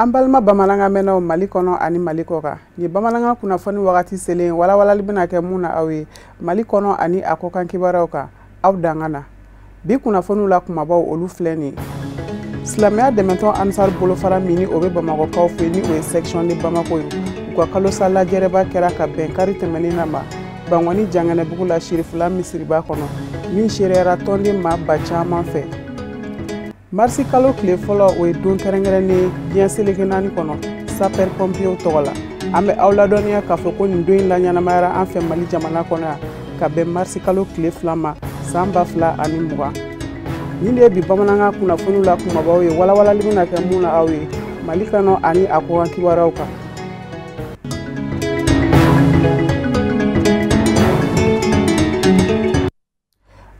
an balima bamananga mɛnnaw mali kɔnɔ ani mali kɔ kan nin bamananga kunnafoni wagati selen walawalali bena kɛ mun na aw ye mali kɔnɔ ani a kɔkan kibaruyaw kan aw danga na bi kunnafoniw la kumabaw olu filɛ nin silamaya dɛmɛtɔn ansari bolofara min ni o be bamakɔkaw fe ni o ye sɛksiɔn ni bamako ye ka kalosa lajɛrɛba kɛra ka bɛn kari tɛmɛnin na ma bangwani jangɛnɛbugu la sirifila misiriba kɔnɔ min seereyara tɔnden ma ba caaman fɛ marisi kalo tile fɔlɔ o ye don kɛrɛnkɛrɛnnen diɲɛ seleke naani kɔnɔ sapɛr pɔnpiyew tɔgɔ la an bɛ aw ladɔnniya k'a fɔ ko nin don in laɲanamayara an fɛ mali jamana kɔnɔ ya ka bɛn marisi kalo tile fila ma saan ba fila ani mugan nin de ye bi bamanankan kunnafoniw la kumabaw ye walawalali bena kɛ mun na aw ye mali kanɔ ani a kokan kibaruyaw kan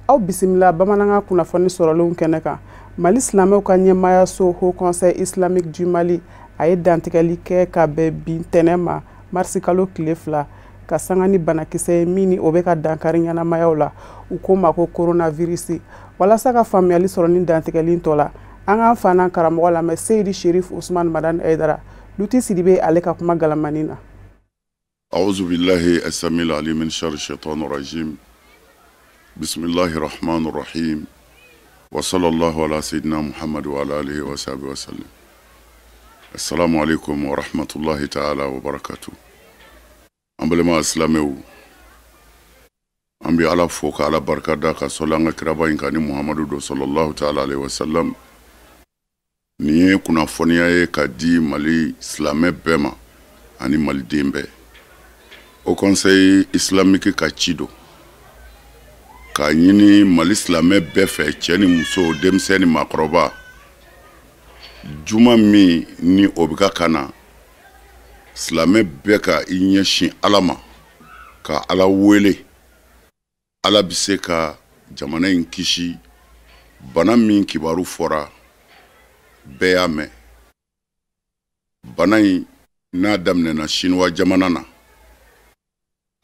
aw bisimila bamananga kunnafoni sɔrɔlenw kɛnɛ kan mali silamɛw ka ɲɛmayaso ho conseil islamique du mali a ye dantigɛli kɛ ka bɛn bin tɛnɛ ma marisikalo tile fila ka sanga ni banakisɛ ye min ni o bɛ ka dankari ɲɛnamayaw la u ko ma ko koronavirisi walasa ka faamuyali sɔrɔ ni dantigɛli tɔ la an k'an fana karamɔgɔ lamɛn seyidi sherif usman madan aidara luti sidibe ale ka kuma galamani na أعوذ بالله السميع العليم من شر الشيطان الرجيم بسم الله الرحمن الرحيم وصلى الله على سيدنا محمد وعلى آله وصحبه وسلم السلام عليكم ورحمة الله تعالى وبركاته أمبلما أسلامه an bɛ ala fo ka ala barika da ka sɔli an ka kiraba in kan ni muhamadu don sɔlɔlahu taala alehi wasalam nin ye kunnafoniya ye ka di mali silamɛ bɛɛ ma ani maliden bɛɛ k'a ɲini mali silamɛ bɛɛ fɛ cɛɛ ni muso denmisɛn ni makɔrɔba juma min ni o be ka ka na silamɛ bɛɛ ka i ɲɛsin ala ma ka ala wele ala be se ka jamana ɲi kisi bana min kibaru fɔra bɛɛ y'a mɛn bana ɲi n'a daminɛna siniwa jamana na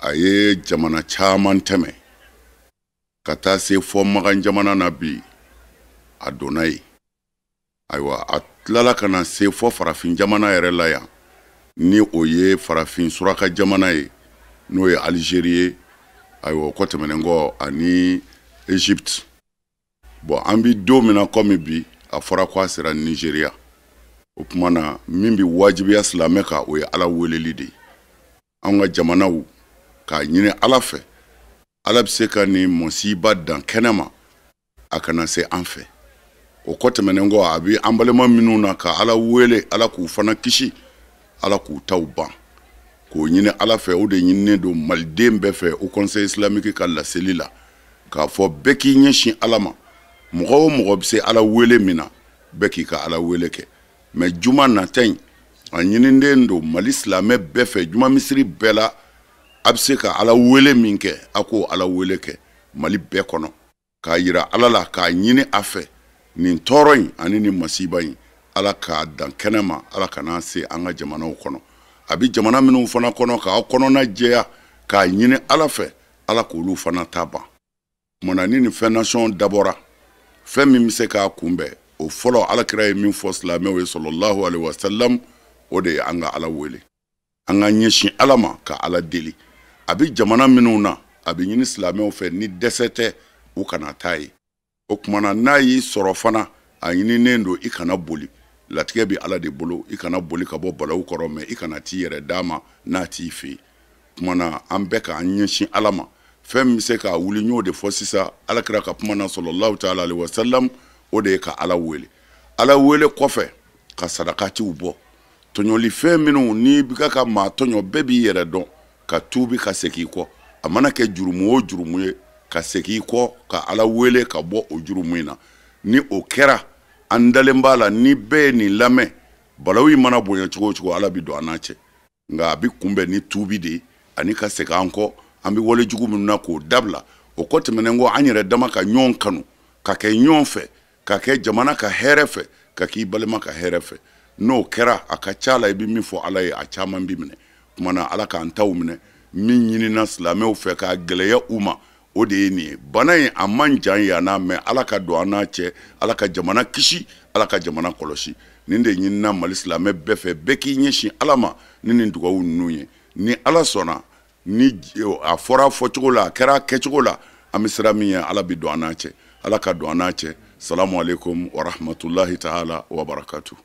a ye jamana caaman tɛmɛ ka taa se fɔ magan jamana na bi a donna yen ayiwa a tilala ka na se fɔ farafin jamana yɛrɛ la yan ni o ye farafin suraka jamana ye n'o ye alizeri ye ayiwa o kɔ tɛmɛnen kɔ ani egypte bɔn an bi don min na komi bi a fɔra ko a sera nigeriya o tuma na min bi wajibiya silamɛ kan o ye ala weleli de ye anw ka jamanaw k'a ɲini ala fɛ ala bɛ se ka nin mɔsiba dan kɛnɛma a kana se an fɛ o kɔ tɛmɛnen kɔ a bɛ an balima minnu na ka ala wele ala k'u fana kisi ala k'u taw ban k'o ɲini ala fɛ o de ɲininen don maliden bɛɛ fɛ o conseil islamique ka laseli la k'a fɔ bɛɛ k'i ɲɛsin ala ma mɔgɔ o mɔgɔ bɛ se ala wele min na bɛɛ k'i ka ala wele kɛ mɛ juma nata in a ɲininen don mali silamɛ bɛɛ fɛ juma misiri bɛɛ la a bɛ se ka ala wele min kɛ a k'o ala wele kɛ mali bɛɛ kɔnɔ k'a yira ala la k'a ɲini a fɛ nin tɔɔrɔ in ani nin masiba in ala k'a dan kɛnɛ ma ala kana se an ka jamanaw kɔnɔ a bɛ jamana minnu fana kɔnɔ k'a kɔnɔna jɛya k'a ɲini ala fɛ ala k'olu fana ta ban tumana ni nin fɛn nasɔn dabɔra fɛn min bɛ se k'a kunbɛn o fɔlɔ alakira ye min fɔ silamɛw ye sɔlɔlahu alayhi wa salam o de ye an ka ala wele an ka ɲɛsin ala ma ka ala deli a bɛ jamana minnu na a bɛ ɲini silamɛw fɛ ni dɛsɛ tɛ u kana taa ye o kumana n'a y'i sɔrɔ fana a ɲininen don i kana boli latigɛ bɛ ala de bolo i kana boli ka bɔ balawu kɔrɔ mɛ i kana t'i yɛrɛ d'a ma n'a t'i fɛ yen kumana an bɛɛ k'an ɲɛsin ala ma fɛn min bɛ se k'a wuli n y'o de fɔ sisan alakira ka kuma na sɔlɔlahu taala alayhi wa salam o de ye ka ala wele ala wele kɔfɛ ka sarakatiw bɔ tɔɲɔlifɛn minnu n'i bɛ ka ka maa tɔɲɔ bɛɛ b'i yɛrɛ dɔn ka tuubi ka segin i kɔ a mana kɛ jurumu o jurumu ye ka segin i kɔ ka ala wele ka bɔ o jurumu in na ni o kɛra an dalen b'a la ni bɛɛ ye nin lamɛn balawu mana bonya cogo o cogo ala bi don an n'a cɛ nka a bi kunbɛn ni tuubi de ye ani ka segin an kɔ an walejugu minnu na k'o dabila o kɔ tɛmɛnen kɔ an yɛrɛ dama ka ɲɔgɔn kanu ka kɛ ɲɔgɔn fɛ ka kɛ jamana ka hɛrɛ fɛ ka k'i balima ka hɛrɛ fɛ n'o kɛra a ka ca la i bɛ min fɔ ala ye a caman bi minɛ tumana ala k'an taw minɛ min ɲinina silamɛw fɛ k'a gɛlɛya u ma o de ye nin ye bana ye a man jan yan n'a mɛn ala ka don an n'a cɛ ala ka jamana kisi ala ka jamana kɔlɔsi nin de ɲinina mali silamɛ bɛɛ fɛ bɛɛ k'i ɲɛsin ala ma ni nin dugawu ninnu ye ni ala sɔnna ni a fɔra fɔcogo la a kɛra kɛcogo la an bɛ sira min ye ala bi don an n'a cɛ ala ka don an n'a cɛ salamu alaikum warahmatulahi taala wabarakatuh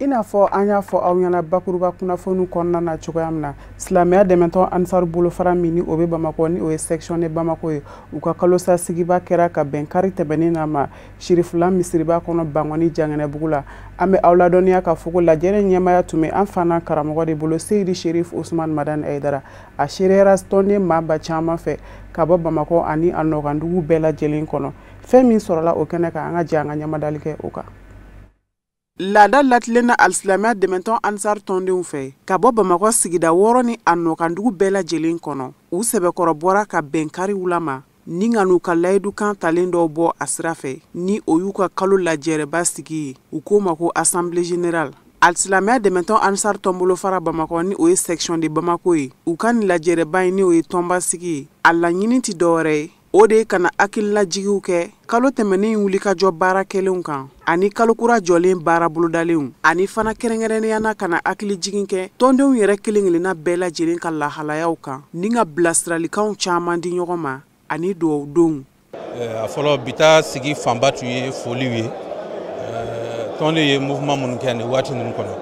i n'a fɔ an y'a fɔ aw ɲɛna bakuruba kunnafoniw kɔnɔna na cogoya min na silamɛya dɛmɛtɔn ansari bolofara min ni o be bamakɔ ni o ye section ne bamako ye u ka kalosasigiba kɛra ka bɛn kari tɛmɛnin na ma sirifila misiriba kɔnɔ bangɔni jangɛnɛbugu la an be aw ladɔnniya k'a fɔ ko lajɛrɛ ɲɛmaya tun be an fana karamɔgɔ de bolo seyidi sherif usman madan aidara a seereyara tɔnden ba caaman fɛ ka bɔ bamakɔ ani a nɔgɔndugu bɛɛ lajɛlen kɔnɔ fɛn min sɔrɔla o kɛnɛ ka an ka jɛ an ka ɲɛmadali kɛ o kan laada latilen na alisilamɛya dɛmɛtɔn ansari tɔndenw fɛ ka bɔ bamakɔ sigida wɔɔrɔ ni a nɔkandugu bɛɛ lajɛlen kɔnɔ u sɛbɛkɔrɔbɔra ka bɛn kariw la ni ka n'u ka layidukan talen dɔw bɔ a sira fɛ ni o y'u ka kalo lajɛrɛba sigi ye u k'o ma ko asanbile general alisilamɛya dɛmɛtɔn ansari tɔnbolofara bamakɔ ni o ye sɛksiyɔn de bamako ye u ka nin lajɛrɛba ye ni o ye tɔnbasigi ye a laɲini tɛ dɔwɛrɛ ye o de ye kana hakililajigiw kɛ kalo tɛmɛnin wulikajɔ baara kɛlenw kan ani kalokura jɔlen baara bolodalenw ani fana kɛrɛnkɛrɛnnenyana kana ka kɛ tɔndenw yɛrɛ kelen kelenna bɛɛ lajɛlen ka lahalayaw kan ni ka bilasiralikanw caaman di ɲɔgɔn ma ani duwawudonw a fɔlɔ bita sigi fanba tun ye foliw ye tɔndenw ye mouvement minnu kɛ ni waati nunu kɔnɔ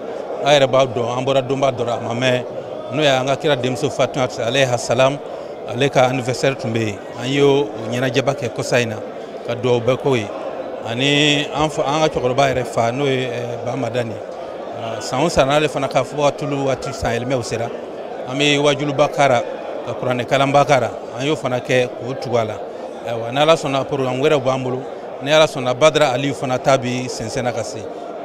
a yɛrɛ b'a dɔn an bɔra donba dɔ a ma mɛn n'o an ka kira denmuso fatumata alayhi salam ale ka anniversaire tun bɛ yen an o ɲɛnajɛba kɛ na ka duwawu bɛɛ k'o ye ani an ka cɔgɔrɔba yɛrɛ fa n'o ye bamadani san o san n'ale fana ka fɔ watulu tulu waati san yɛlɛmɛw sera an be wajuluba k'a ka kuranɛ kalanba k'a ra an y'o fana kɛ k'o tuga a la ayiwa n'ala sɔnna programme wɛrɛ b'an bolo ni ala sɔnna badara aliu fana ta bi sɛnsɛnna ka se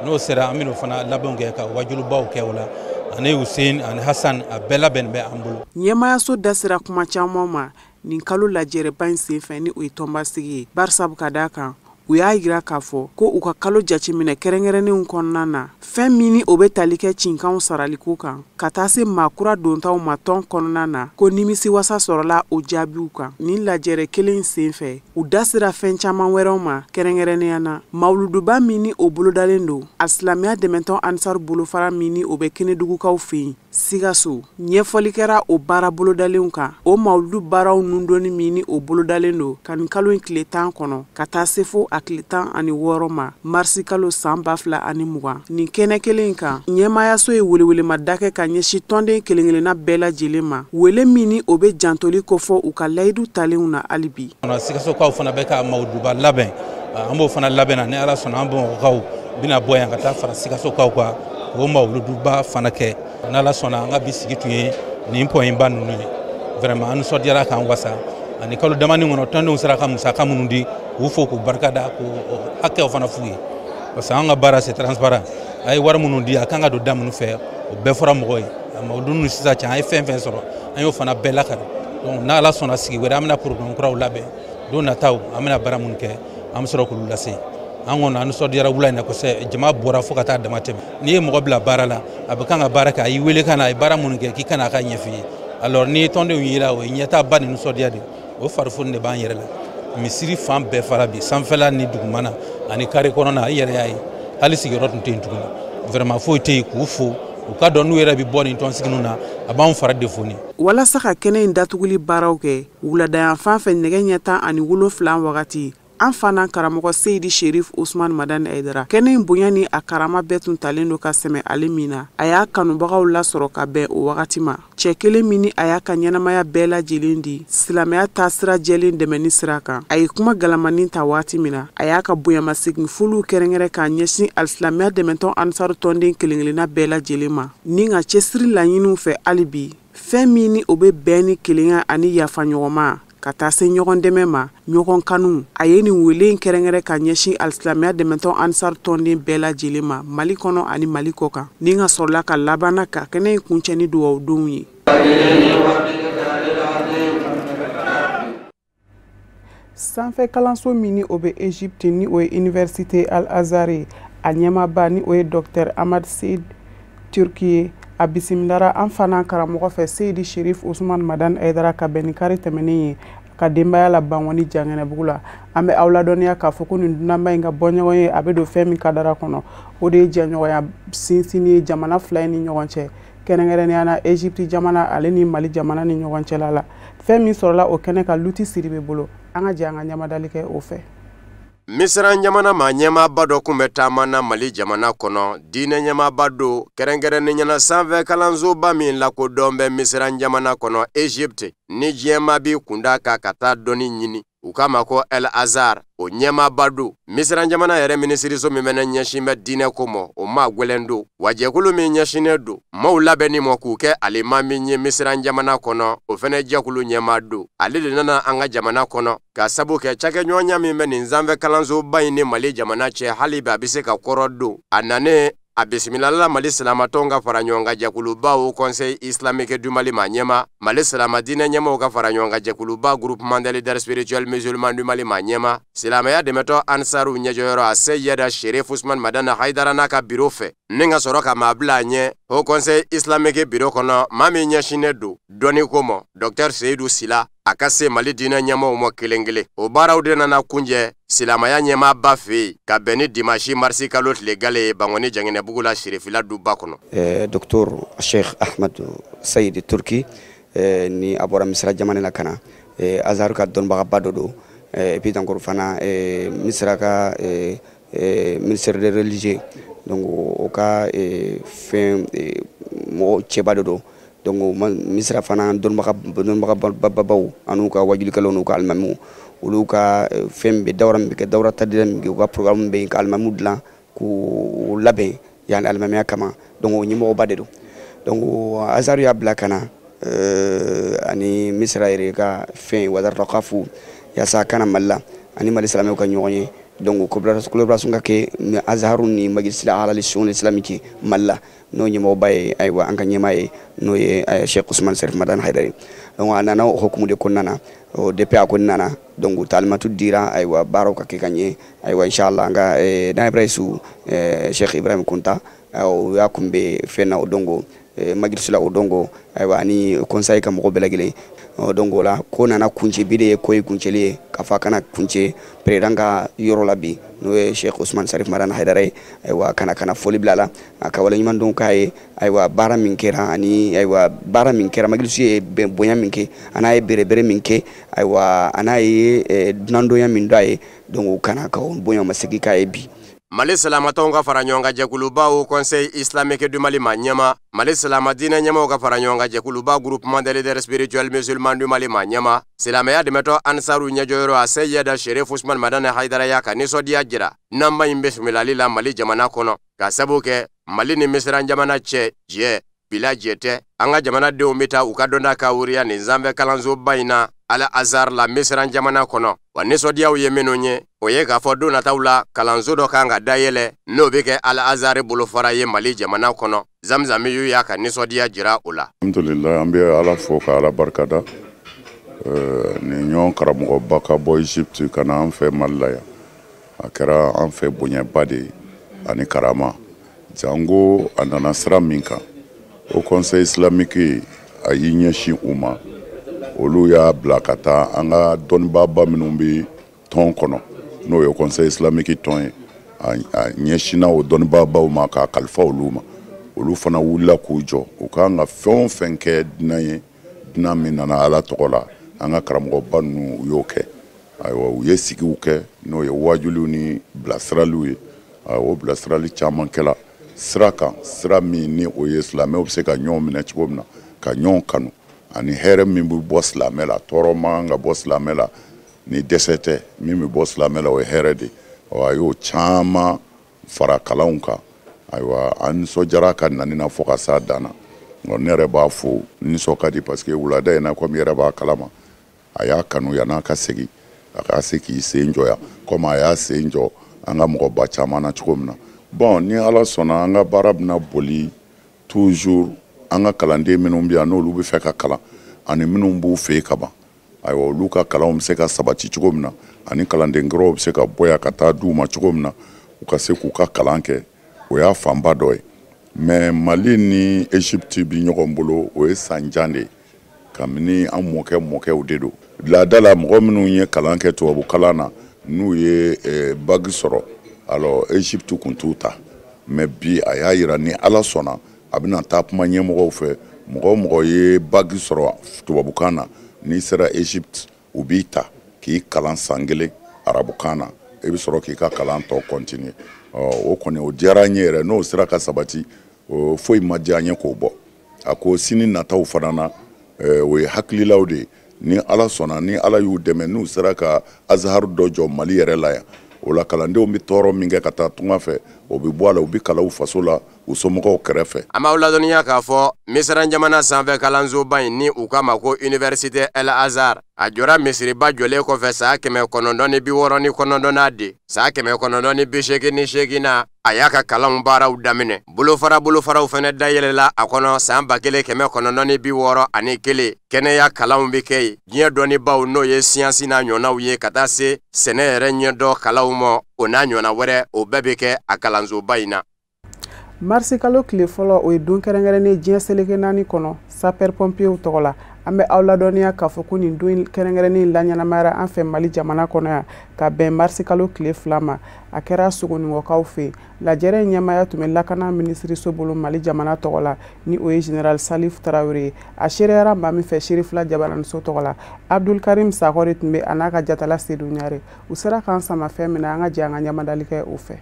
n'o sera an bɛn'o fana labɛnw kɛ ka wajulubaw kɛ o la ani Hussein ani Hassan a bɛɛ labɛn bɛ an bolo. Ɲɛmayaso dasira kuma caman ma nin kalo lajɛrɛba ɲi sen fɛ ni o ye tɔnbasigi ye barisabu ka daa kan u y'a yira k'a fɔ ko u ka kalo jateminɛ kɛrɛnkɛrɛnnenw kɔnɔna na fɛn min ni o bɛ tali kɛ cinkanw saraliko kan ka taa se maa kura dontaw ma tɔn kɔnɔna na ko nimisiwasa sɔrɔla o jaabiw kan nin lajɛrɛ kelen sen fɛ u da sera fɛn caaman wɛrɛw ma kɛrɛnkɛrɛnnenya na mawuluduba min ni o bolodalen don a dɛmɛtɔn ansari bolofara min ni o bɛ kɛnɛdugukaw fɛ yen ɲɛfɔli kɛra o baara bolodalenw kan o mawuludu baaraw nudonni min ni o bolodalen don ka nin kalo in tile tan kɔnɔ ka taa se fo a a tile tan ani wɔɔrɔ ma marisi kalo saan b'a fila ani mugan nin kɛnɛ kelen kan ɲɛmayaso ye welewelema da kɛ ka ɲɛsi tɔnden kelen kelenna bɛɛ lajɛlen ma wele min ni o be jantoli kofɔ u ka layidu talenw na halibi sikasokaw fana bɛ ka mawuduba labɛn an b'o fana labɛnna ni ala sɔnna an bamakɔkaw bena bɔ yan ka taa fara sikasokaw kan k'o mawuluduba fana kɛ n'ala sɔnna an ka bi sigi tun ye nin pɔɲiba nunu ye vraiment an nisɔdiyara k'an wasa ani kalo damani kɔnɔ tɔndenw sera ka musaka minnu di k'u fo k'u barika da ko hakɛw fana f'u ye parce que an ka baara c'est transparent a ye wari minnu di a kan ka don da minnu fɛ o bɛɛ fɔra mɔgɔ ye ama o don sisan cɛ an ye fɛn fɛn sɔrɔ an y'o fana bɛɛ lakari donc n'ala sɔnna sigi wɛrɛ an bɛna programme kuraw labɛn don nataw an bɛna baara minnu kɛ an bɛ sɔrɔ k'olu lase an kɔni an nisɔndiyara wula in na kosɛbɛ jama bɔra fo ka taa dama tɛmɛ n'i ye mɔgɔ bila baara la a bɛ kan ka baara kɛ a y'i wele ka na a ye baara minnu kɛ k'i kana a ka ɲɛf'i ye alors ni tɔndenw yera o ye ɲɛtaaba ni nisɔndiya de ye o farifoni de b'an yɛrɛ la misiri fan bɛɛ fara bi sanfɛla ni dugumana ani kare kɔnɔna i yɛrɛ y'a ye hali sigiyɔrɔ tun tɛ yen tuguni vraiment foyi tɛ yen k'u fo u ka dɔn n'u yɛrɛ bi bɔ nin tɔnsiginiw na a b'an fara ni walasa ka kɛnɛ in datuguli baaraw kɛ fan fɛ nɛgɛ ɲɛ tan ani wolonfilan wagati an fana karamɔgɔ seyidi sherif usman madan aidara kɛnɛ in bonya ni a karama bɛɛ tun talen do ka sɛmɛ ale min na a y'a kanubagaw lasɔrɔ ka bɛn o wagati ma cɛɛ kelen min ni a y'a ka ɲɛnamaya bɛɛ lajɛlen di silamɛya ta sira jɛlen dɛmɛni sira kan a ye kuma galamanin ta waati min na a y'a ka bonyamasegin foliw kɛrɛnkɛrɛ k'a ɲɛsin alisilamɛya dɛmɛtɔn ansari tɔnden kelenkelenna bɛɛ lajɛlen ma ni ka cɛsiri laɲiniw fɛ hali bi fɛn min ni o be bɛn ni kelenya ani yafaɲɔgɔnma ka taa se ɲɔgɔn dɛmɛ ma ɲɔgɔn kanu a ye nin wele kɛrɛnkɛrɛ ka ɲɛsin alisilamɛya dɛmɛtɔn ansar tɔnden bɛɛ lajɛlen ma mali kɔnɔ ani mali kɔ kan ni ka sɔrɔla ka labanna ka kɛnɛ ye kuncɛni duwawu denw ye sanfɛ kalanso min ni o bɛ egypte ni o ye université al azari a ɲɛmaba ni o ye dɔctɛr amad seid turki ye a bisimilara an fana karamɔgɔ fɛ seyidi sherif usman madan aidara ka bɛn ni kari tɛmɛnin ye ka denbaya la bangɔni jangɛnɛbugu la an bɛ aw ladɔnniya k'a fɔ ko nin dunanba ɲi ka bɔɲɔgɔn ye a bɛ don fɛn min kadara kɔnɔ o de ye jɛɲɔgɔnya sinsini ye jamana fila ye ni ɲɔgɔn cɛ kɛrɛnkɛrɛnnenya na egypte jamana ale ni mali jamana ni ɲɔgɔn cɛla la fɛn min sɔrɔla o kɛnɛ ka luti siri be bolo an ka jɛ an ka ɲamadali kɛ o fɛ misira ɲamana ma ɲɛmaba dɔ kun bɛ taama na mali jamana kɔnɔ diinɛ ɲɛmaba don kɛrɛnkɛrɛnninyana sanfɛ kalansoba min lakodɔn bɛ misira jamana kɔnɔ egypte ni jiɲɛma b'i kunda ka ka taa dɔɔni ɲini u ko el azar o nyema do misiran jamana yɛrɛ minisiriso min bɛna ɲɛsin bɛ diinɛ ko o maa gwɛlɛn do wajɛkulu min ɲɛsinnen do maw labɛnnin mɔ k'u kɛ alema mi ye misiran jamana kɔnɔ o fɛnɛ jɛkulu ɲɛma do ale de nana an ka jamana kɔnɔ ka sabu kɛ cakɛɲɔgɔnya min bɛ nin sanfɛ kalansoba ɲi ni mali jamana cɛ hali bi be se ka kɔrɔ don a a bisimilala mali silamatɔnw ka fara ɲɔgɔn ka jɛkuluba o conseil islamique du mali ma ɲɛma mali silama dinɛ ɲɛmaw ka fara ɲɔgɔn ka jɛkuluba groupement des leaders spirituel musulman du mali ma ɲɛma silamaya dɛmɛtɔ ansariw ɲɛjɔyɔrɔ a seyɛda sherif usman madana haidara n'a ka biro fɛ ni ka sɔrɔ ka mabila a ɲɛ o conseil islamique biro kɔnɔ ma min ɲɛsinnen don dɔɔni ko mɔ seyidu sila a eh, eh, eh, ka se mali diinɛ ɲɛmaw ma kelen kelen o baaraw de nana kunjɛ silamaya ɲɛmaa ba fɛ yen ka bɛn ni dimasi marisi kalo tile gale ye bangɔni la sirifila duba kɔnɔ eh, docteur sheikh ahmadu sayidi turki ni a bɔra misira jamana la ka na eh, azharu ka dɔnibagaba dɔ don et puis fana misira ka ministère de religieux donc o ka fɛn mɔgɔ cɛba dɔ donc ma misira fana dɔnbaga dɔnbaga bababaw an'u ka wajulikɛlaw n'u ka alimamuw olu ka fɛn bɛ dawura min bɛ kɛ dawura tadira min kɛ u ka programme bɛ yen ka alimamuw dilan k'u labɛn yan alimamiya kama donc o ɲɛmɔgɔba de don donc azaru y'a bila ka na ani misira yɛrɛ ka fɛn wazarakafu yaasa kana mali la ani mali silamɛw ka ɲɔgɔn ye donc kolobarasonga kɛ azharu ni majlisila alal shuni islamiki malila n'o ɲɛmɔgɔba baye aywa an ka ɲɛma ye n'o ye cheikh usman serif madan haidari donc a nana hokumu de kɔnɔna o depuis a kɔni nana donc talimatu dira eh, ayiwa baaraw ka kɛ ka eh, aywa ayiwa inshallah an ka eh, dan ibrahisu sheikh ibrahim kunta o y'a kun be o dongo majlisila o dongo aywa ani conseil ka mɔgɔ bɛɛ donc o la ko nana kuncɛ bi ye ko ye kuncɛli ye k'a fɔ a kana kuncɛ peredan ka yɔrɔ la bi n'o ye sheikh usman sarif madan haidara ye ayiwa kana kana foli bila la a ka waleɲuman dɔn k'a ye ayiwa baara min kɛra ani ayiwa baara min kɛra magilisu ye bonya min kɛ a n'a ye berebere min kɛ ayiwa a n'a ye dunandonya min do a ye donc kana ka o bonya ma segi k'a ye bi mali silamatanw ka fara ɲɔgɔn ka jɛkuluba o conseil islamique du mali ma ɲɛma mali silama dinɛ ɲɛmaw ka fara ɲɔgɔn ka jɛkuluba groupement des leaders spirituels musulman du mali ma ɲɛma silamaya dɛmɛtɔ ansaru ɲɛjɔyɔrɔ a seyɛda sherif usman madana haidara y'a ka ninsɔdiya jira nanba ɲi be sumilali la mali jamana kɔnɔ k'a sabu kɛ mali ni misiran jamana cɛ jɛ bila jɛ tɛ an ka jamanadenw be ta u ka dɔnda ka wuriya nin sanfɛ kalansoba ɲi na ala azar la misiran jamana kɔnɔ wa ninsɔdiyaw ye minw ye o ye k'a fɔ don nataw la kalanso dɔ kan ka dayɛlɛ n'o be kɛ ala azari bolofara ye mali jamana kɔnɔ zamzami y'u y'a ka ninsɔdiya jira o la alhamdulila an be ala fɔ ka ala barikada nin ɲɔgɔn karamɔgɔba ka bɔ egypte ka na an fɛ mali la yan a kɛra an fɛ bonyaba de ani karama jango a nana sira min kan o kɔnsɛn islamiki a y'i ɲɛsin u ma olu y'a bila ka taa an ka dɔnnibaaba minnu bɛ tɔn kɔnɔ n'o ye conseil islamique tɔn ye a ɲɛsinna o dɔnnibaabaw ma k'a kalifa olu ma olu fana wulila k'u jɔ u kan ka fɛn o fɛn kɛ dunan ye dunan min nana ala tɔgɔ la an ka karamɔgɔba ninnu u y'o kɛ ayiwa u ye sigiw kɛ n'o ye wajuliw ni bilasiraliw ye o bilasirali caman kɛla sira kan sira min ni o ye silamɛw bɛ se ka ɲɔgɔn minɛ cogo min na ka ɲɔgɔn kanu ani hɛrɛ min bɛ bɔ silamɛ la tɔɔrɔ man kan ka bɔ silamɛ la ni dɛsɛ tɛ min bɛ bɔ silamɛ la o ye hɛrɛ de ye a y'o caman fara kalanw kan ayiwa an nisɔndiyara ka nani na fɔ ka s'a dan na nka ne yɛrɛ b'a fo nisɔn ka di parce que wulada in na komi yɛrɛ b'a kalama a y'a kanu yan n'a ka segi a ka se k'i sen jɔ yan komi a y'a sen jɔ an ka mɔgɔba caman na cogo min na bɔn ni ala sɔnna an ka baara bɛna boli toujours an ka kalanden minnu bɛ yan n'olu bɛ fɛ ka kalan ani minnu b'u fɛ yen ka ban ayiwa olu ka kalanw bɛ se ka sabati cogo min na ani kalandenkɔrɔw bɛ se ka bɔ yan ka taa di u ma cogo min na u ka se k'u ka kalan kɛ o y'a fanba dɔ ye mɛ mali ni ezipiti bɛ ɲɔgɔn bolo o ye sanjan de ye kabini an mɔkɛ mɔkɛw de don laada la mɔgɔ minnu ye kalan kɛ tubabu kalan na n'u ye eh, bagi sɔrɔ alors ezipiti tun t'u ta mɛ bi a y'a yira ni ala sɔnna a bɛna taa kuma ɲɛmɔgɔw fɛ mɔgɔ o mɔgɔ ye bagi sɔrɔ tubabukan na n'i sera egypte u b'i ta k'i kalan san kelen arabukan na i e bɛ sɔrɔ k'i ka kalan tɔ kɔntiniye ɔ o kɔni o diyara n ye yɛrɛ n'o sera ka sabati foyi ma diya n ye k'o bɔ a ko sini nataw fana na o ye hakililaw de ye ni ala sɔnna ni ala y'u dɛmɛ n'u sera ka azahari dɔ jɔ mali yɛrɛ la yan o la kalandenw bɛ tɔɔrɔ min kɛ ka taa tunga fɛ o bɛ bɔ a la u bɛ kalan u faso la u somɔgɔw kɛrɛfɛ. an b'aw ladɔnniya k'a fɔ misɛran jamana sanfɛ kalansoba in ni u k'a ma ko université el azar a jɔra misiriba jɔlen kɔfɛ san kɛmɛ kɔnɔntɔn ni bi wɔɔrɔ ni kɔnɔntɔn n'a de san kɛmɛ kɔnɔntɔn ni bi seegin ni seegin na a y'a ka kalanw baaraw daminɛ bolofara bolofaraw fana dayɛlɛla a kɔnɔ san ba kelen kɛmɛ kɔnɔntɔn ni bi wɔɔrɔ ani kelen kɛnɛya kalanw bɛ kɛ yen diɲɛ dɔnnibaw n'o ye siyansi n'a ɲɔgɔnnaw ye ka taa se sɛnɛ yɛrɛ ɲɛdɔn kalanw ma o n'a ɲɔgɔnna wɛrɛ o bɛɛ be kɛ a kalansoba yi na marisikalo tile fɔlɔ o ye don kɛrɛnkɛrɛnnen diɲɛ seleke naani kɔnɔ sapɛr pɔnpiyew tɔgɔ la an bɛ aw ladɔniya k'a fɔ ko nin don kɛrɛnkɛrɛnnin laɲɛnamayara an fɛ mali jamana kɔnɔ yan ka bɛn marisikalo tile fila ma a kɛra sogonikɔkaw fe lajɛrɛ ɲɛmaya tun bɛ lakana minisiriso bolo mali jamana tɔgɔ la ni o ye general salif tarawele ye a seereyara ma min fɛ seere fila jabaraniso tɔgɔ la abdul karim de tun be a n'a ka jatala seduɲare u sera k'an sama fɛn min na an ka jɛ an ka ɲamadali o fɛ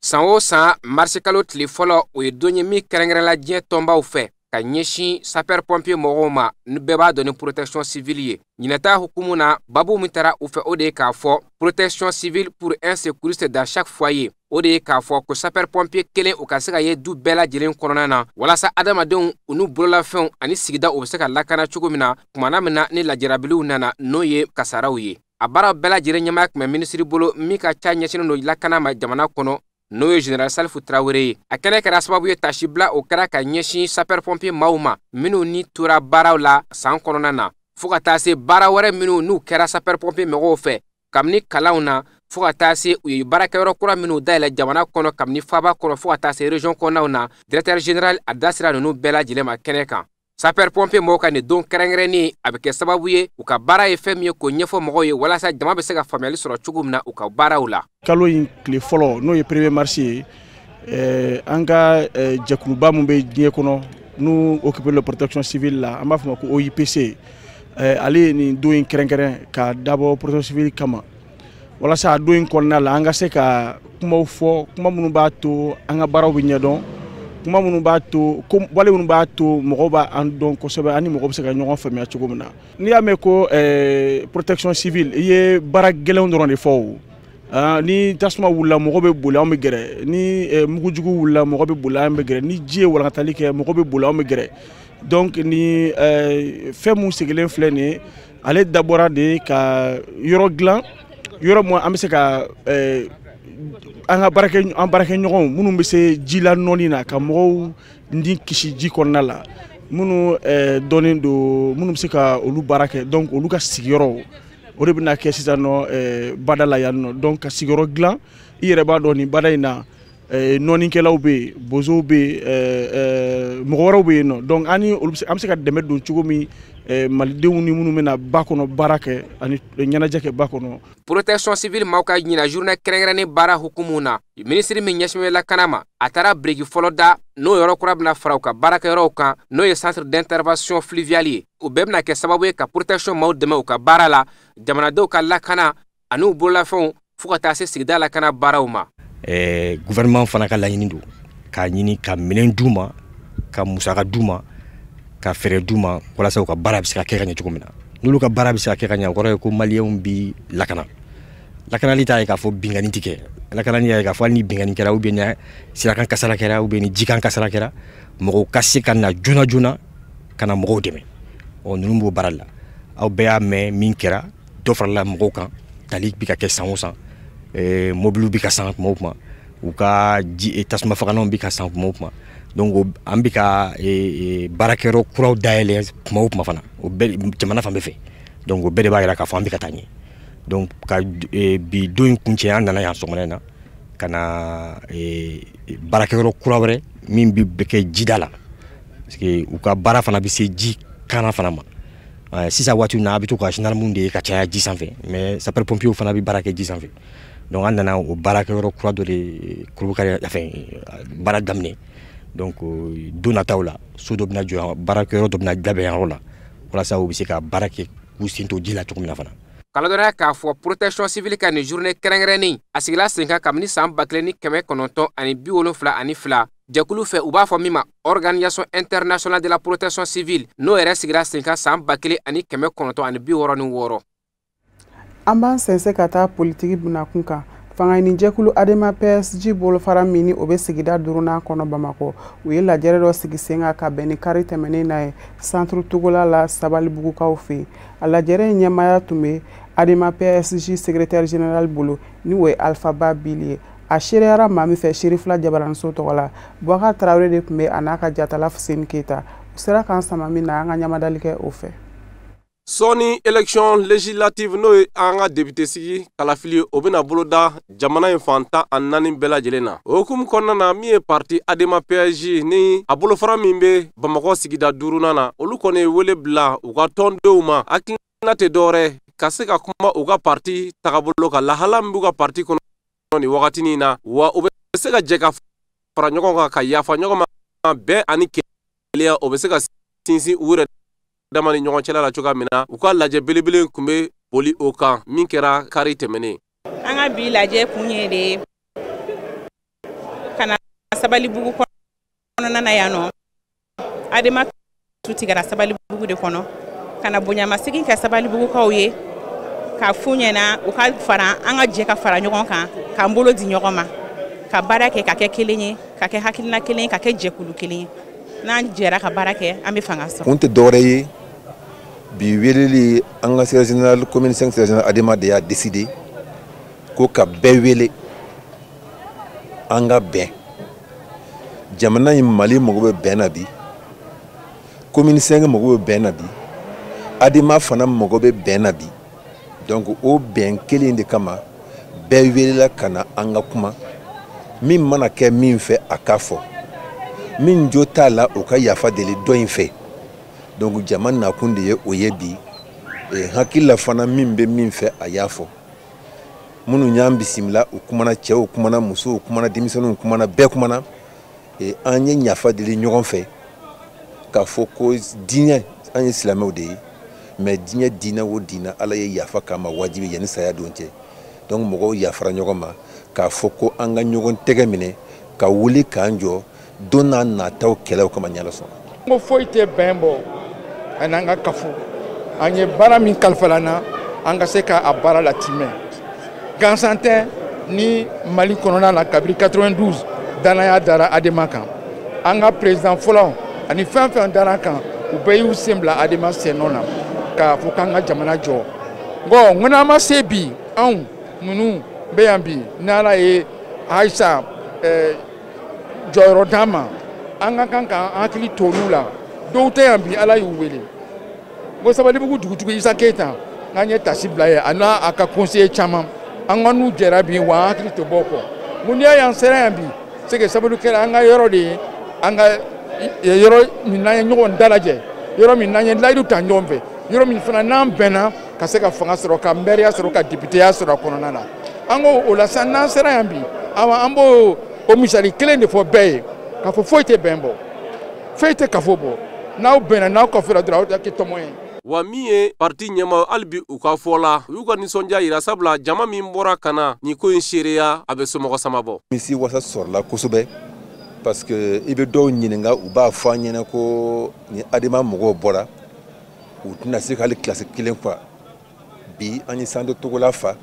san o san marisikalo tile fɔlɔ o ye don ye min kɛrɛnkɛrɛnla diɲɛ tɔnbaw fɛ ka ɲɛsin sapɛri Moroma, mɔgɔw ma ni protection civile ye ɲinata hukumu babu mitara ufe u fɛ protection civile pour un secouriste dans chaque foyer o de ye k'a fɔ ko sapɛri kelen ka ye du bɛɛ lajɛlen kɔnɔna na walasa adamadenw u n'u bololafɛnw ani sigida lakana cogo min na kumana min na ni lajarabiliw nana n'o ye kasaraw ye a baaraw bɛɛ lajɛlen ɲɛmaya bolo min ka lakana n'o ye general salifu tarawere ye a kɛnɛ kɛra sababu ye tasibila o kɛra ka ɲɛsin maw ma ni tora baaraw la saan kɔnɔna na fɔɔ ka taa se n'u kɛra mɔgɔw fɛ kabini kalanw na fɔɔ ka taa se kura minw dayɛlɛ jamana kɔnɔ kabini faaba kɔnɔ general a dasira nunu bɛɛ sapɛr pɔnpe mɔgɔw ka nin don kɛrɛnkɛrɛnnin a be kɛ sababu ye u ka baara ye fɛn min ye k'o ɲɛfɔ mɔgɔw ye walasa jama be se ka faamiyali sɔrɔ cogo min na u ka baaraw la kalo yi kile fɔlɔ n'o ye premier marsi ye an ka jɛkuluba min be diɲɛ kɔnɔ n'u occupe le protection civile la an b'a fɔ ma ko oipc ale ye nin don in kɛrɛnkɛrɛn ka dabɔ protection civile kama walasa a don yi kɔnɔna la an ka se ka kumaw fɔ kuma minnu b'a to an ka baaraw bɛ ɲɛdɔn kuma minnu b'a to wale minnu b'a to mɔgɔw b'an dɔn kosɛbɛ ani mɔgɔ bɛ se ka ɲɔgɔn faamuya cogo min na n'i y'a mɛn ko protection civile i ye baara gɛlɛnw dɔrɔn de fɔ o ni tasuma wulila mɔgɔ bɛ boli anw bɛ gɛrɛ ni mugujugu wulila mɔgɔ bɛ boli anw bɛ gɛrɛ ni ji ye walankatali kɛ mɔgɔ bɛ boli anw bɛ gɛrɛ donc ni fɛn mun sigilen filɛ nin ye ale dabɔra de ka yɔrɔ dilan yɔrɔ mun an bɛ se ka an ka baarakɛ an baarakɛ ɲɔgɔnw minnu bɛ se ji la nɔɔni na ka mɔgɔw ni kisi ji kɔnɔna la minnu eh, dɔnnen don minnu bɛ se ka olu baara kɛ donc olu ka sigiyɔrɔ o de bɛna kɛ sisan nɔ eh, bada la yan nɔ donc ka sigiyɔrɔ dilan i yɛrɛ b'a dɔn nin bada in na Eh, nɔnikɛlaw eh, eh, be yen bozow be yen mɔgɔ wɛrɛw be ye nɔ donc an ni olu an bɛ se ka dɛmɛ don cogo min malidenw ni minnu bena ba kɔnɔ baara kɛ ani ɲɛnajɛ kɛ ba kɔnɔ. protection civile maaw ka ɲina journée kɛrɛnkɛrɛnnen baara hukumuw na minisiri min ɲɛsin lakana ma a taara biriki fɔlɔ da n'o yɔrɔ kura bɛna fara u ka baarakɛyɔrɔw kan n'o ye centre d'intervention fluvial ye u bɛɛ bena kɛ sababu ye ka protection maw dɛmɛ u ka baara la jamanadenw ka lakana ani u bololafɛnw fo ka taa se sigida lakana baaraw ma. Eh, gouvernement fana ka laɲini do k'a ɲini ka minɛn d'u ka musaka d'u ka fɛɛrɛ d'u ma walasa u ka baara bɛ se ka kɛ ka ɲɛ cogo min na n'olu ka baara bɛ se ka kɛ ka ɲɛ o kɔrɔ ye ko maliyɛnw bi lakana lakanali t'a ye k'a fɔ bingani tɛ kɛ lakanali y'a ye k'a fɔ hali ni bingani kɛra ubiyɛn sirakan kasara kɛra ubiyɛn ni jikan kasara kɛra mɔgɔw ka se ka na joona joona ka na mɔgɔw dɛmɛ ɔ ninnu b'o baara la aw bɛɛ y'a mɛn min kɛra dɔ farala mɔgɔw kan tali bi ka kɛ san o san eh, mobiliw bi ka san kuma kuma u ka ji tasuma fagalanw bi ka san kuma kuma donc an bi ka baarakɛyɔrɔ kuraw dayɛlɛ kuma kuma fana o bɛɛ jamana fan bɛɛ fɛ donc o bɛɛ de b'a yira k'a fɔ an bi ka taa ɲɛ donc ka eh, bi don in kuncɛ an nana yan sɔgɔmada in na ka na eh, baarakɛyɔrɔ kura wɛrɛ min bi kɛ jida la parce que u ka baara fana bi se ji kana fana ma eh, sisan waati na a bɛ to ka sinalimu de ye ka caya ji sanfɛ mais sapɛri pɔnpiyew fana bɛ baara kɛ ji sanfɛ Donc an nana o baarakɛyɔrɔ kura dɔ de Kurubakari fɛn euh, baara daminɛ donc euh, don nataw la so dɔ bɛna jɔ baarakɛyɔrɔ dɔ bɛna labɛn yan yɔrɔ la walasa u bɛ se ka baara kɛ k'u sen to la cogo min na fana kalodɔnya k'a fɔ protection civile ka nin journée kɛrɛnkɛrɛnnen a sigila sen kan kabini san ba ni kɛmɛ kɔnɔntɔn ani bi wolonfila ani fila jɛkulu fɛ u b'a fɔ min ma organisation internationale de la protection civile n'o yɛrɛ sigira sen kan san ba kelen ani kɛmɛ kɔnɔntɔn ani bi ni wɔɔrɔ an b'an sɛnsɛ ka taa politiki bunakun kan jɛkulu adema psg bolofara min ni o be sigida durunan kɔnɔ bamakɔ u ye lajɛrɛ dɔ sigi sen ka ka bɛn ni kari tɛmɛnen na ye santuru togola la sabalibugukaw fe a lajɛrɛ ye ɲɛmaya tun be adema psg sekretɛrɛ general bolo ni o ye alfaba bili ye a seereyara ma min fɛ seerifila jabaraniso tɔgɔ la bwaka tarawure de tun be a n'a ka jatala fuseni keyita u sera k'an sama min na an ka ɲamadalikɛ o fɛ sɔɔni election legislative n'o ye an ka debitesigi kalafili ye o bena boloda jamana ye fantan ani naani bɛɛ lajɛlen na o hukumu kɔnɔna na min ye parti adema psg ni a bolofara min be bamakɔ sigida duruna na olu kɔni ye wele bila u ka tɔndenw ma hakilina tɛ dɔwɛrɛ ka se ka kuma u ka parti tagabolo ka lahala min b'u ka parti kɔnɔ ni wagatinin na wa u be se ka jɛ ka fara ɲɔgɔn kan ka yafa ɲɔgɔn ma bɛn ani keleya o be se ka sinsin u yɛrɛ dama ni ɲɔgɔn cɛla la cogoya min na u ka lajɛ belebele kun be boli o kan min kɛra kari tɛmɛnen an ka bi lajɛ kun ye de kana sabalibugu kɔnɔna na yan nɔ adema tu tigɛra sabalibugu de kɔnɔ kana bonyamasegin kɛ sabalibugukaw ye k'a fu ɲɛna u ka fara an ka jɛ ka fara ɲɔgɔn kan k'an bolo di ɲɔgɔn ma ka baara kɛ ka kɛ kelen ye ka kɛ hakilina kelen ye ka kɛ jɛkulu kelen ye n'an jɛra ka baara kɛ an be fanga sɔrɔ kun tɛ dɔwɛrɛ ye bi weleli an ka sera général commune 5 sera général adema de y'a décidé ko ka bɛɛ wele an ka bɛn jamana in mali mago bɛ bɛn na bi commune 5 mago bɛ bɛn na bi adema fana mago bɛ bɛn na bi donc o bɛn kelen de kama bɛɛ welela ka na an ka kuma min mana kɛ min fɛ a k'a fɔ min jo t'a la o ka yafa deli dɔ in fɛ donc jama nakun de ye o ye bi e, eh, hakilila fana min bɛ min fɛ a y'a fɔ minnu y'an bisimila u kumana cɛw kumana musow kumana denmisɛnninw kumana bɛɛ kumana e, an ye yafa deli ɲɔgɔn fɛ k'a fɔ ko diinɛ an ye silamɛw de ye mɛ diinɛ diinɛ o diinɛ ala ye yafa k'a ma wajibi yanni saya don cɛ donc mɔgɔw yafara ɲɔgɔn ma k'a fɔ ko an ka ɲɔgɔn tɛgɛ minɛ ka wuli k'an jɔ don n'a nataw kɛlɛw kama ɲala sɔn ko foyi tɛ bɛn bɔ ani an ka kafo an ye baara min kalifala na an ka se k'a baara latimɛ gansan tɛ ni mali kɔnɔna la kabiri 92 dannaya dara adema kan an ka peresidan fɔlɔ ani fɛn fɛn dara kan u bɛɛ y'u sen bila adema sennɔ na k'a fɔ k'an ka jamana jɔ nkɔ n ko n'an ma se bi anw ninnu bɛ yan bi n'ala ye ayisa eh, jɔyɔrɔ d'an ma an ka kan k'an hakili to olu la dɔw tɛ yan bi ala y'u wele bosabalibugu dugutigi isa keyita n'an ye tasi bila ye a n'a a ka conseiller caman an ka n'u jɛra bi wa an hakili tɛ bɔ kɔ mun n'i y'a y'an sera yan bi se ka sababu kɛra an ka yɔrɔ de ye an ka yɔrɔ min n'an ye ɲɔgɔn dalajɛ yɔrɔ min n'an ye layidu ta ɲɔgɔn fɛ yɔrɔ min fana n'an bɛnna ka se ka fanga sɔrɔ ka mɛriya sɔrɔ ka deputeya sɔrɔ a kɔnɔna na an ko o la sisan n'an sera yan bi awa an b'o o misali kelen de fɔ bɛɛ ye k'a fɔ foyi tɛ bɛn bɔ foyi tɛ kafo bɔ n'aw bɛnna n'aw kafora dɔrɔn aw tɛ kɛ tɔmɔ ye wa min ye pariti ɲɛma halibi u ka fɔ la u y'u ka ninsɔndiya yira sabula jama min bɔra ka na nin ko in seereya a bɛ somɔgɔ sama bɔ misi wasa sɔrɔla kosɛbɛ parsike i be dɔw ɲininga u b'a fɔ an ɲɛnɛ ko ni adema mɔgɔw bɔra u tɛna se ka hali kilasi kelen kuwa bi an ye sando togola fa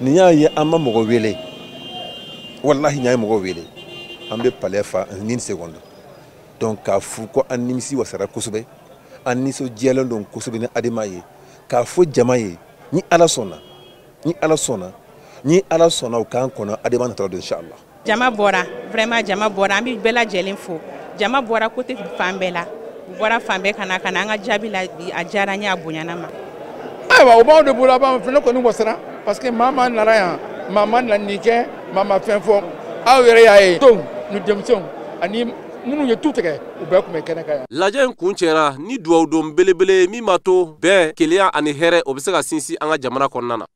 ni y'a ye an ma mɔgɔ wele walahi ɲa ye mɔgɔ wele an be palɛ fa ni ni segɔndɔ donc k'a fu ko an nimisi wasara kosɛbɛ an nisɔndiyalen don kosɛbɛ ni adama ye k'a fɔ jama ye ni ala sɔnna ni ala sɔnna ni ala sɔnna o k'an kɔnɔ adama natɔla don inshallah jama bɔra vraiment jama bɔra an bɛ bɛɛ lajɛlen fo jama bɔra kote fan bɛɛ la u bɔra fan bɛɛ ka na ka na an ka jaabi la a diyara n ye a bonyana ma ayiwa o b'anw de bolo a b'an filɛ kɔni wasara parce que maa ma nara yan maa ma na nin kɛ maa ma fɛn fɔ aw yɛrɛ y'a ye denw ni denmisɛnw ani minnu ye tu tigɛ u bɛɛ kun bɛ kɛnɛ kan yan lajɛ in kun cɛra ni duwawudon belebele min b'a to bɛɛ keleya ani hɛrɛ o be se ka sinsin an ka jamana kɔnɔna na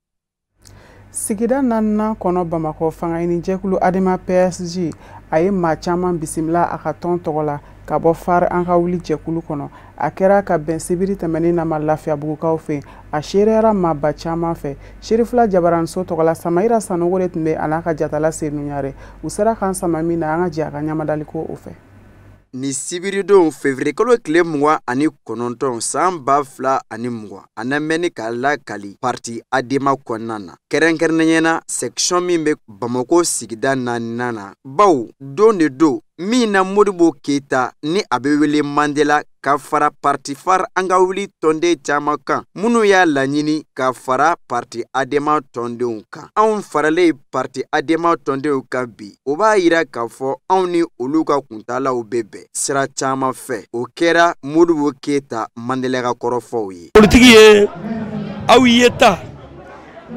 sigida nanina kɔnɔ bamakɔ fangaɲini jɛkulu adema psg a ye maa caaman bisimila a ka tɔn tɔgɔ la ka bɔ fari an ka wuli jɛkulu kɔnɔ a kɛra ka bɛn sibiri tɛmɛnin nama lafiyabugukaw fɛ a seereyara maaba caaman fɛ serifula jabaraniso tɔgɔla samayira sanogo de tun be a n'a ka jatala senuyare u sera k'an sama min na an ka jɛ a ka ɲamadali ko o fɛ nin sibiridon fevirikalo tile mugan ani kɔnɔntɔn saan b'a fila ani mugan a na mɛnni k'a lakali pariti adema kɔnɔna na kɛrɛnkɛrɛnnɛɲɛna sɛkisiyɔn min be bamako sigida naaninan na baw don de don min na modibo keyita ni a be wele mandela ka fara parti far an ka wuli tɔnden caaman kan minw y'a laɲini ka fara parti adema tɔndenw kan anw faralen parti adema tɔndenw kan bi o b'a yira k'a fɔ anw ni olu ka kuntaalaw be bɛn sira caaman fɛ o kɛra modibo keyita mandela ka kɔrɔfɔw ye politigi ye aw ye ta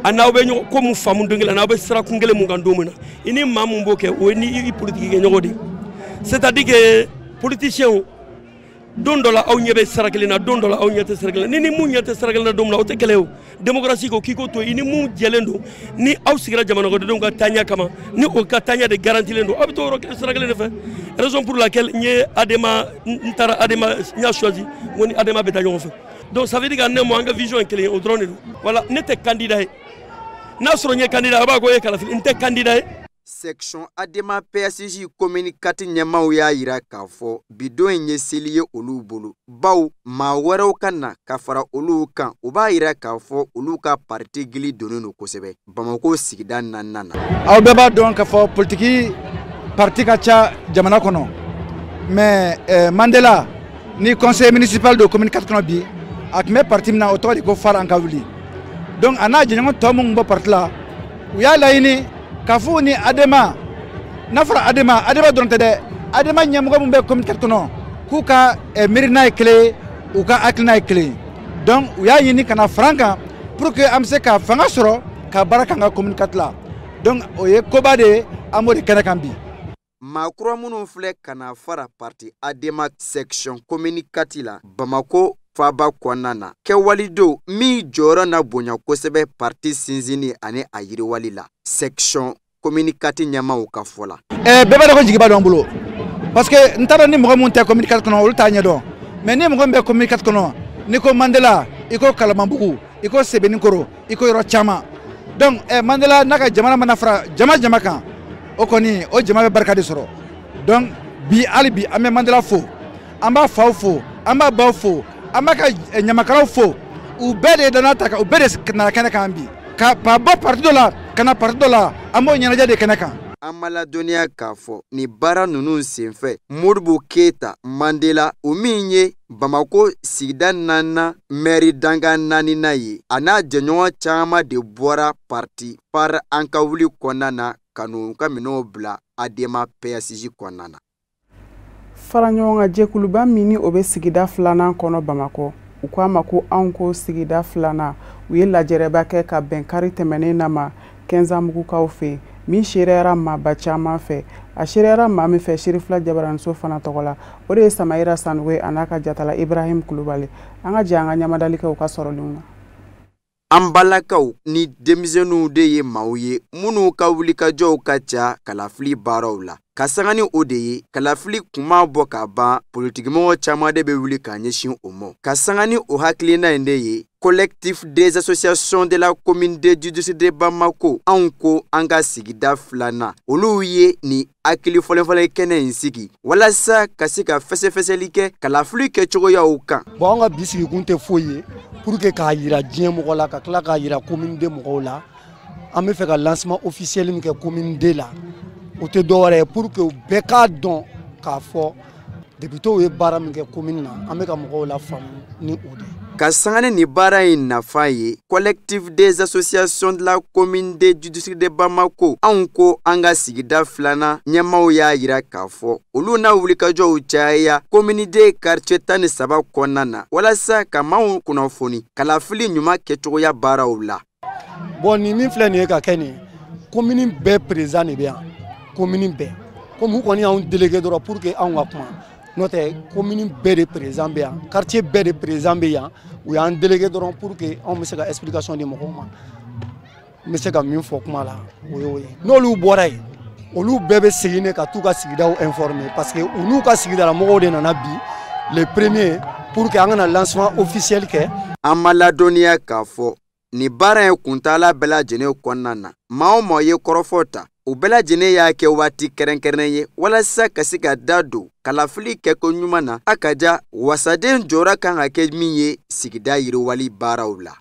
a n'aw bɛ ɲɔgɔn ko mun faamu don kelen n'aw bɛ sira kelen mun kan don min na i ni maa mun b'o kɛ o ye ni i politigi kɛ ɲɔgɔn de c'est-à-dire que politiciens don dɔ aw ñebe bɛ sara kelen na don dɔ la aw ɲɛ tɛ ni ni mun ɲɛ tɛ sara kelen o tɛ kɛlɛ démocratie ko k'i to ni mun jɛlen ni aw sigira jamanakɔnɔdenw ka taaɲa kama ni o ka taaɲa de garantilen don aw bɛ to yɔrɔ kelen sara raison pour laquelle n adema n adema n y'a choisi n adema bɛ taa ɲɔgɔn donc ça veut dire que ne mɔ vision ye kelen ye voilà ne candidat n'a sɔrɔ n candidat b'a ko e kalafili n tɛ candidat section adema psg communicati ɲɛmaw y'a yira k'a fɔ bidon in ye seli ye olu bolo baw maa wɛrɛw ka na ka fara olu kan u b'a yira k'a fɔ olu ka pariti gili donnen do kosɛbɛ bamako sigida nanna na aw bɛɛ b'a dɔn k'a fɔ politiki pariti ka ca jamana kɔnɔ mais eh, mandela ni conseil municipal de communicati kɔnɔ bi a tun bɛ pariti min na o tɔgɔ de ko fara an ka wuli donc a n'a jɛɲɔgɔn tɔ minnu bɔ pariti la u y'a laɲini k'a fɔ ni adema n'a fɔra adema adema dɔrɔn tɛ dɛ adema ɲɛmɔgɔ min bɛ communicate kɔnɔ k'u ka eh, miirina ye kelen ye u ka hakilina ye kelen ye donc u y'a ɲini ka na fara an kan pour que an be se ka fanga sɔrɔ ka baara kan ka communicate la donc o ye koba de ye an b'o de kɛnɛ kan bi maakura minw filɛ ka na fara parti adema section communicati la bamako faaba kɔnɔna na kɛwaledenw min jɔyɔrɔ na bonya kosɛbɛ pariti sinsinni ani a yiriwali la section communicati ɲɛmaw ka fɔ la. ɛɛ bɛɛ b'a dɔn ko jigi b'a dɔn an bolo parce que n t'a dɔn ni mɔgɔ minnu tɛ communicati kɔnɔ olu t'a ɲɛdɔn mɛ ni mɔgɔ min bɛ communicati kɔnɔ n'i ko mandela i ko kalabanbugu i ko sebenikoro i ko yɔrɔ caman donc ɛɛ mandela n'a ka jamana mana fara jama jama kan o kɔni o jama bɛ barika de sɔrɔ donc bi hali bi an bɛ mandela fo an b'a faw fo an b'a baw fo an b'a ka ɲamakalaw eh, fo u bɛɛ de ye ta kan u bɛɛ de nana kɛnɛ kan bi ka ba bɔ parti dɔ la ka na parti dɔ la an b'o ɲɛnajɛ de kɛnɛ kan an ma ladɔnniya k'a fɔ nin baara ninnu senfɛ moribo keyita mandela o min ye bamako sigida nanina mɛri danga naaninan ye a n'a jɛɲɔgɔn caaman de bɔra parti par an ka wuli kɔnna na ka n'u ka minɛw bila adema psg kɔnna na fara ɲɔgɔn ka jɛkuluba min ni o bɛ sigida filanan kɔnɔ bamakɔ u ko a ma ko anw ko sigida filanan u ye lajɛrɛba kɛ ka bɛn kari tɛmɛnen na ma kɛnzamugukaw fɛ min seereyara maaba caman fɛ a seereyara maa min fɛ serifila jabaraniso fana tɔgɔ la o de ye samayira sanugo ye a n'a ka jatala ibrahim kulubali an ka jɛ an ka ɲamadali u ka sɔrɔlenw na an balakaw ni denmisɛnuw de ye maw ye minnu ka wulikajɔw ka ca kalafili baaraw la ka sanga ni o de ye kalafili kuma bɔ ka ban politikimɔgɔ caaman de be wuli k'a ɲɛsin o mɔ ka sanga ni o hakilina ye de ye collectif des associations de la commune de judice de bamako anw ko an ka sigida filana olu ye nin hakili fɔlenfɔlɔ kɛnɛ in sigi walasa ka se ka fɛsɛfɛsɛli kɛ kalafili kɛcogoyaw kan bɔn an ka bi sigikun tɛ foyi ye pour ke k'a yira diɲɛ mɔgɔ la ka tila k'a yira commune de mɔgɔw la an be fɛ ka lancement officiɛl min kɛ commune de la o tɛ dɔwɛrɛ ye pour que u bɛɛ k'a dɔn k'a fɔ debitew ye baara min kɛ komini na an bɛ ka mɔgɔw lafaamu ni o de ka sanga ni nin baara ye nafa ye collectif des associations de la commune de judici de bamako anw ko an ka sigida filanan ɲɛmaw y'a yira k'a fɔ olu n'a wulikajɔw caya kominide karitiye tan ni saba kɔnɔna na walasa ka maw kunnafoni kalafili ɲuman kɛcogoya baaraw la bɔn nin min filɛ nin ye ka kɛ nin komini bɛɛ perezan de bɛ yan komini bɛɛ komi u kɔni y'anw delege dɔrɔn pour que anw ka kuma n'o tɛ komini bɛɛ de perezan bɛ yan karitiye bɛɛ de perezan bɛ yan u y'an delege dɔrɔn pour que anw bɛ se ka explication di mɔgɔw ma n bɛ se ka min fɔ kuma la o y'o ye n'olu bɔra yen olu bɛɛ bɛ segin de ka t'u ka sigidaw informer parce que u n'u ka sigidala mɔgɔw de nana bi le premier pour que an kana lancement officiel kɛ. an ma ladɔnniya k'a fɔ nin baara in kuntaala bɛɛ lajɛlen kɔnɔna na maa o maa ye kɔrɔfɔ ta u bɛɛ lajɛlen y'a kɛ waati kɛrɛnkɛrɛnnen ye walasa ka se ka da don kalafili ɲuman na a ka ja wasaden jɔra kan ka kɛ min ye sigida yiriwali baaraw la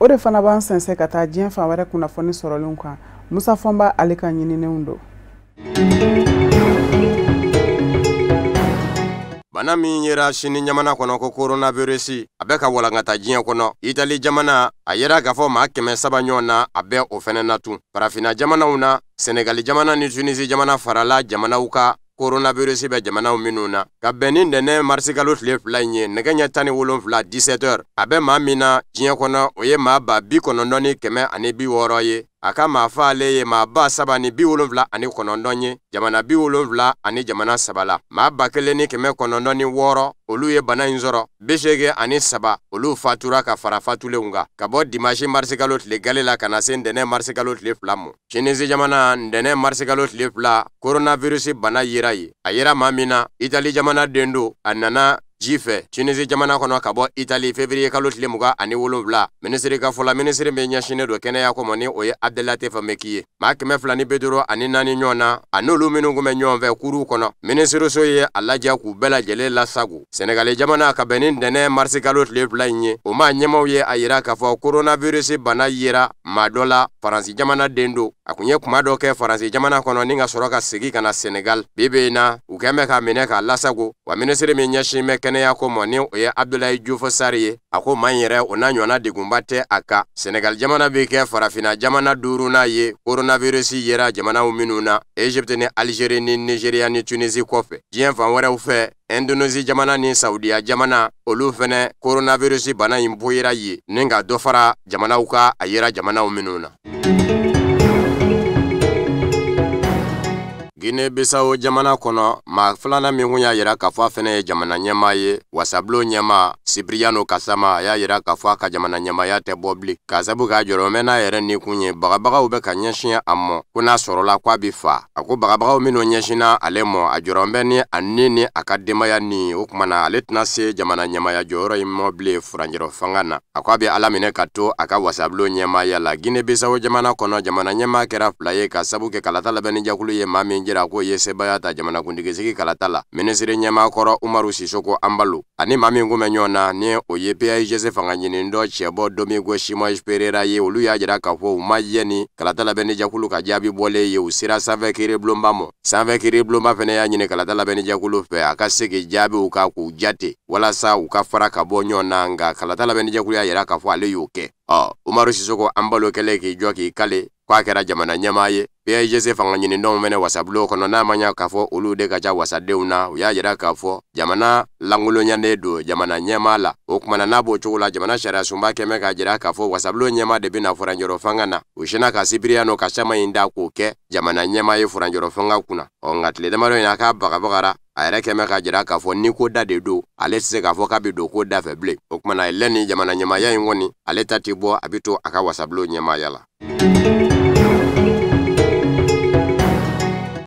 o de fana b'an sɛnsɛn ka taa diɲɛ fan wɛrɛ kunnafoni sɔrɔlen kan musa fɔnba ale ka ɲinininw don bana min yera sini jamana kɔnɔ ko koronavirisi a bɛ ka walankata diɲɛ kɔnɔ itali jamana a yera k'a fɔ maa kɛmɛ saba ɲɔgɔn na a bɛ o fɛnɛ na farafina jamanaw na senegali jamana ni tunisi jamana farala jamanaw ka koronavirisi bɛ jamanaw minw na ka bɛn ni nɛnɛ marisikalo tile fila in ye nɛgɛ ɲɛ tani wolonfila 17 hɛr a bɛ maa min na diɲɛ kɔnɔ o ye maa ba bi kɔnɔndɔ ni kɛmɛ ani bi wɔɔrɔ ye a ka maafa ale ye maa ba saba ni bi wolonfila ani kɔnɔndɔn ye jamana bi wolonfila ani jamana saba la maa ba kelen ni kɛmɛ kɔnɔntɔn ni wɔɔrɔ olu ye bana in sɔrɔ bi ani saba olu fatura ka fara fatulenw kan ka bɔ dimasi marisikalo tile gale la ka na se ntɛnɛn marisikalo tile fila mɔ sinisi jamana ntɛnɛn marisikalo tile fila koronavirusi bana yira ye a yera maa min na itali jamana den don a nana ji fɛ tunisi jamana kɔnɔ ka bɔ itali fevriye kalo tile muga ani wolonfila minisiri ka fɔla minisiri min ɲɛsinin don kɛnɛya kɔmɔ ni o ye abdelatefe meki ye ma kɛmɛ fila ni bedoro ani naani ɲɔgɔn na a minw kun bɛ ɲɔgɔn fɛ kuruw kɔnɔ minisiriso ye a lajɛ k'u bɛɛ lajɛlen lasago senegali jamana ka bɛn ni ntɛnɛ marisi kalo tile fila ɲi ye o ma ɲɛmaw ye a yira k'a fɔ koronavirusi bana yera ma dɔ la faransi jamana den do a kun ye kuma dɔ kɛ faransi jamana kɔnɔ ni ka sɔrɔ ka segi ka na senegal bi be na u kɛn bɛ k'a minɛ k'a lasago wa minisiri min ɲɛsin bɛ kɛnɛya ko mɔ ni o ye abdulayi jufo sari ye a ko man yɛrɛ o n'a ɲɔna degunba tɛ a ka senegal jamana be kɛ farafina jamana duruna ye koronavirusi yera jamanaw minw na egypte ni alizeri ni nigeriya ni tunisi kɔfɛ diɲɛ fan wɛrɛw fɛ indonesie jamana ni saudiya jamana olu fɛnɛ koronavirusi bana ɲi boyira ye ni ka dɔ fara jamanaw ka a yera jamanaw minw na gine bisawo jamana kɔnɔ ma filana min kun y'a yira k'a fɔ a fɛnɛ ye jamana ɲɛma ye wasabulo ɲɛma sibiriyano kasama a y'a yira k'a fɔ a ka jamana ɲɛmaya tɛ bɔ bili k'a sabu k'a jɔrɔ mɛn n'a yɛrɛ nikun ye bagabagaw bɛ ka ɲɛsiɲɛ a mɔ ko n'a sɔrɔla ko a bi fa a ko bagabagaw minw ɲɛsinna ale mɔ a jɔrɔnbɛ ni a ni ni a ka denbaya ni o kumana ale tɛna se jamana ɲɛmaya jɔyɔrɔ ye mɔ bile furanjɛrɔ fanga na a ko a be ala minɛ ka to a ka wasabulo ɲɛmaya la gine bisawo jamana kɔnɔ jamana ɲɛma kɛra fila ye ka sabu kɛ kalata labɛnni jakulu ye ma min jira yira ko ye sɛbaya ta jamanakuntigisigi kalata la minisiri kɔrɔ umaru sisoko anbalo ani ma min kun na ni o ye pajs fanga ɲinin dɔ cɛbɔ domingo shimɔs perera ye olu y'a jira k'a fɔ u ma yɛ ni kalata labɛnnijakulu ka jaabi bɔlen ye u sera sanfɛ kiiribulonba mɔ sanfɛ fɛnɛ y'a ɲini kalata labɛnnijakulu fɛ a ka se k'i jaabiw ka k'u jate walasa u ka fara ka bɔ ɲɔ na nga kalata labɛnnijakulu y'a jira k'a fɔ ale y'o kɛ ɔ umaru sisoko an kɛlen k'i jɔ k'i kale k'a kɛra jamana ɲɛmaa ye PAGC fanga ɲinidɔnw fɛnɛ wasabulo kɔnɔ n'a ma ɲa k'a fɔ olu de ka ca wasadenw na u y'a yira k'a fɔ jamana lankoloyanen don jamana ɲɛma la o kumana n'a b'o cogo la jamana sunba kɛmɛ k'a jira k'a fɔ wasabulo ɲɛma de bena furanjɔrɔ fanga na u sina ka sibiriya nɔ ka sama ɲi da k'o kɛ jamana ɲɛma ye furanjɔrɔ fanga kunna ɔ nka tile damadɔ ɲi k'a bagabagara a yɛrɛ kɛmɛ ka jira k'a fɔ ni ko da de don ale tɛ se k'a fɔ k'a bɛ don ko da fɛ bilen o kumana ni jamana ɲɛmaya ɲi kɔni ale ta ti bɔ a be to a ka wasabulo ɲɛmaya la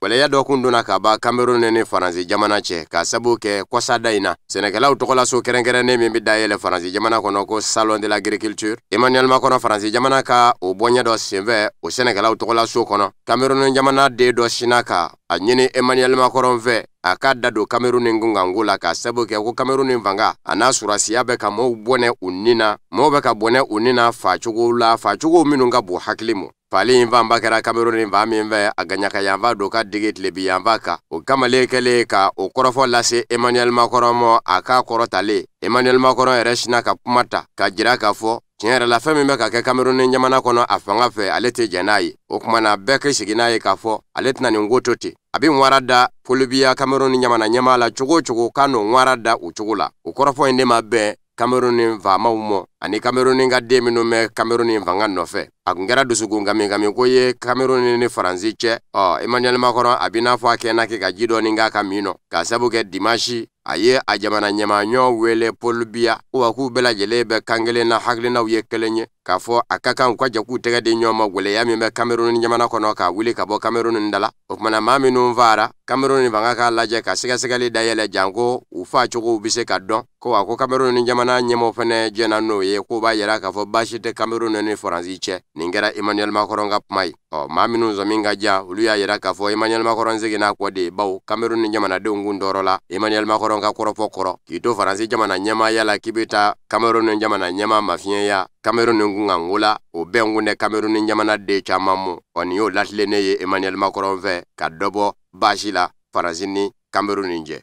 waleya dɔ kun donna ka ba kamerun ni faransi jamana cɛ k'a sabu kɛ kɔsada yi na sɛnɛkɛlaw tɔgɔlaso kɛrɛnkɛrɛnnen min be dayɛlɛ faransi jamana kɔnɔ ko salon de l'agriculture emmanuel makɔnɔ faransi jamana ka o bɔɲɛ dɔ senfɛ o sɛnɛkɛlaw tɔgɔlaso kɔnɔ kamerun jamana den dɔ sina ka a ɲini emaniyɛl makɔrɔn fɛ a k'a da don kameruni kunkanko la k'a sabu kɛ ko kameruni fanga a n'a surasiya bɛ ka mɔɔw bɔnɛ u nin na mɔɔw bɛ ka bɔnɛ u nin na faacogo la faacogo minw ka bon hakili mɔ fali in fanba kɛra kameruni fan min fɛ a gaɲaka yanfa don ka digi tilebi yanfa ka o kamalen kɛlen ka o kɔrɔfɔ lase emaniyɛl makɔrɔn mɔ a k'a kɔrɔtalen emaniyɛl makɔrɔn yɛrɛ sina ka kuma ta ka jira k'a fɔ tiɲɛ yɛrɛ la fɛn min bɛ ka kɛ kameruni jamana kɔnɔ a fanga fɛ ale tɛ jɛn n'a ye o kumana bɛɛ k'i sigi n'a ye k'a fɔ ale tɛna nin ko to ten a be wara da kolobiya kameruni jamana ɲɛma la cogo cogo ka n'o ŋwara da u cogo la o kɔrɔfɔ ye ne ma bɛn kameruni faamaw mɔ ani kameruni ka deen minw mɛn kameruni fanga nɔfɛ a kun kɛra dusukun kami ko ye kameruni ni faransi cɛ ɔ emmanuɛl makɔrɔ a b'i n'a fɔ a kɛ na kɛ ka ji dɔɔni k'a ka min nɔ k'a sabu kɛ dimasi a ye a jamana ɲɛmaɲɔ wele pɔl biya wa k'u bɛɛ lajɛlen bɛ kan kelen na hakilinaw ye kelen ye k'a fɔ a ka kan u ka jɛkulu tɛgɛ di ɲɔgɔn ma gwɛlɛya min bɛ kameruni jamana kɔnɔ k'a wuli ka bɔ kameruni da la o tumana maa minnu faara kameruni fanga k'a lajɛ ka sɛgɛsɛgɛli dayɛlɛ janko u faa cogow be se ka dɔn ko a ko kameruni jamana ɲɛmɔgɔ fɛnɛ jɛna n'o ye k'o b'a yira k'a fɔ basi tɛ kameruni ni faransi cɛ nin kɛra emanuɛl makɔrɔn ka kuma ye ɔ ma minnu zɔmin ka ja olu y'a yira k'a fɔ emanuɛl makɔrɔn n'a kɔ de baw kameruni jamanadenw kun tɔɔrɔ la emanuyɛl makɔrɔn ka kɔrɔfɔ kɔrɔ k'i to faransi jamana ɲɛmaaya yala k'i be ta kameruni jamana ɲɛma mafiɲɛya Cameroun ni ngangula ka n wula o bɛɛ n kun oni jamana den caaman mu ɔ y'o latilenne ye emaniyɛli makɔrɔn fɛ ka dɔ bɔ baasi la faransi ni kameruni jɛ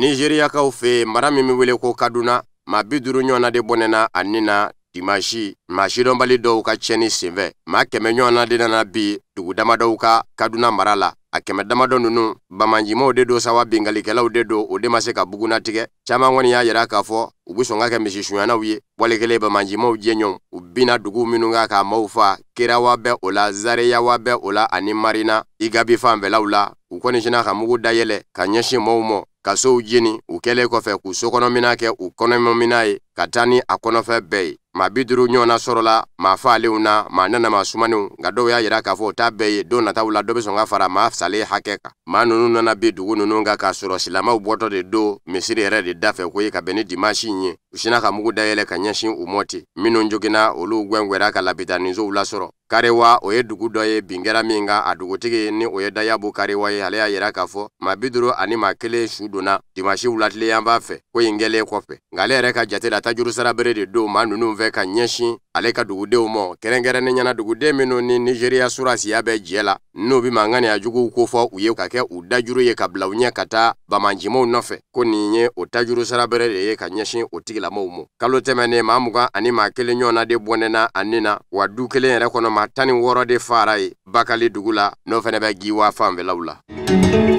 nizeriyakaw fɛ mara min be wele ko kaduna ma bi de bɔnɛna anina ni na dimasi maa dɔw ka tiɲɛni senfɛ ma kɛmɛ ɲɔgɔnna nana bi dugu damadɔw ka kaduna mara la a kɛmɛ damadɔ nunu bamanjimaw de do sawa bingalikɛlaw de do o de ma se ka buguna caaman kɔni y'a yira k'a fɔ u be sɔn ka kɛ misisuyanaw ye wali kelen bamanjimaw jɛɲɔw u bina duguw minw ka k'a maw fa kerawa bɛ o la zareyawa bɛ o la ani marina igabi fanfɛlaw la u kɔni sina ka mugu dayɛlɛ ka ɲɛsi mɔw mɔ ka sow jeni u kɛlen kɔfɛ k'u sokɔnɔmina kɛ u kɔnɔmamina ye ka taa ni a kɔnɔfɛ bɛɛ ye ma bi ɲɔgɔnna sɔrɔla ma faalenw na ma sumaninw nka dɔw y'a yira k'a fɔ t'a n'a bɛɛ ye don nataw la dɔ be sɔn ka fara maa sale hakɛ kan nunu nana bi dugu nunu ka k'a sɔrɔ silamaw bɔtɔ de do misiri yɛrɛ de dafɛ ko ye ka bɛn ni dimasi ye u sina ka mugu dayɛlɛ ka ɲɛsin u mɔti minw jogina olu gwɛngwɛra ka labitaninsow lasɔrɔ karewa o ye dugu dɔ ye bin min ka a dugutigi ni o ye dayabu karewa ye ale y'a yira k'a fɔ ma biduru ani ma kelen su donna dimasiw latilenyan b'a fɛ ko yen kɛlen kɔfɛ nka ale yɛrɛ ka jate la tajuru sarabere de do ma nunu fɛ ka ɲɛsin ale ka dugudenw mɔ kɛrɛnkɛrɛnnen ɲɛna duguden minw ni nizeriya surasiya bɛ jɛ la n'u be manganiya juguw kofɔ u ye ka kɛ u dajuru ye ka bila u ɲɛ ka taa bamajimaw nɔfɛ ko nin ye o tajuru sarabɛrɛ de ye ka ɲɛsin o tigilamaw mɔ kalo tɛmɛnen ma mugan ani ma kelen ɲɔgɔnna de bɔnɛna ani na wa du kelen yɛrɛ kɔnɔ ma tani wɔɔrɔ de fara ye bakali dugu la n'o fɛnɛ bɛ giwa fanfɛlaw la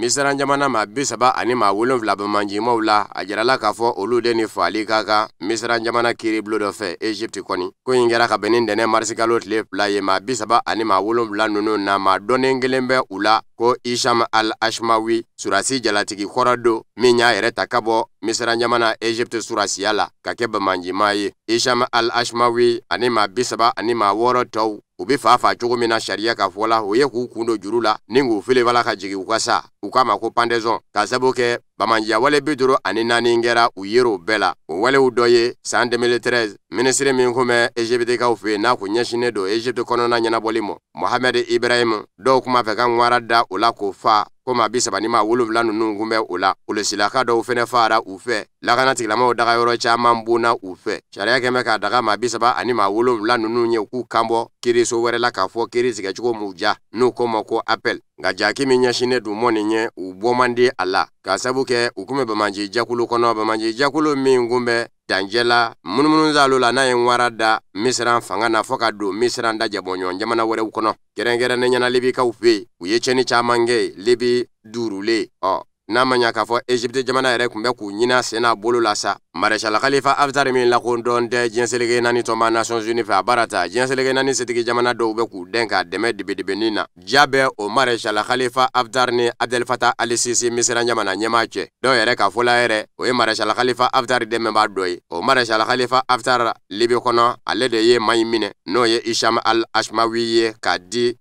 misiran jamana ma bisaba ani ma wolonfila bamanjimaw la a jirala k'a fɔ olu de ni fali ka kan misiran jamana kiiribulon dɔ fɛ egypte kɔni ko ɲi kɛra ka bɛn dɛnɛ marisikalo tile fila ye ma bisaba ani ma wolonfila nunu na ma dɔnnen kelen bɛ u la ko isham al ashmawi surasi jalatigi kɔrɔ do min y'a yɛrɛ ta ka bɔ misira ɲamana egypte surasiya la ka kɛ bamanjima ye isham al ashmawi ani ma bisaba ani ma wɔrɔ tɔw u be faa faa cogo min na sariya ka fɔla u ye k'u kun do juru la ni k'u felebala ka jigi u ka sa u k'a ma ko pandezɔn k'a sabu kɛ Bamanja wale bi duuru ani naani kɛra u yer'o bɛɛ la o walew dɔ ye san 2013 minisiri min kun bɛ ezibitikaw fɛ n'a kun ɲɛsinnen don ezipti kɔnɔna ɲɛnabɔli ma mohamɛdi ibrahim dɔw kuma fɛ ka ŋwara da o la k'o fa ko ni ma wolonfila nunu kun bɛ o la olosilaka dɔw fɛnɛ fara u fɛ lakana tigilamaw dagayɔrɔ caaman bonna u fɛ sariya kɛn bɛ k'a daga ma bisaba ani ma wolonfila nunu ye k'u kanbɔ kiriso wɛrɛ la k'a fɔ kiiri tigɛcogo m'u ja n'u ko ma ko apɛl nka jaki min ɲɛsinnen dun mɔnin ɲɛ u bɔ a la k'a sabu kɛ u kun bamaji jakulu kɔnɔ bamaji jakulu min kunbɛ dancɛ munumunu zalo la n'a ye ŋwara da misiran fanga na fɔɔ ka don misiran da jabɔɲɔgɔn jamana wɛrɛw kɔnɔ ne ɲɛna libikaw fe u ye cɛni caaman kɛ libi durule ɔ ah. n'a ma ɲa k'a fɔ egypte jamana yɛrɛ tun bɛ k'u ɲina sen n'a bolo la sa marechal khalifa haftar min lakodɔn tɛ diɲɛseleke naani tɔma nations uni fɛ a baara ta diɲɛseleke naani setigi jamana dɔw bɛ k'u dɛn k'a dɛmɛ dibidibenin na ja bɛ o marechal khalifa haftar ni abdelfata alisisi misira jamana ɲɛma cɛ dɔw yɛrɛ k'a fɔla yɛrɛ o ye marechal khalifa haftar dɛmɛbaa dɔ ye o marechal khalifa haftar libi kɔnɔ ale de ye maɲi minɛ n'o ye isham al ashmawi ye k'a di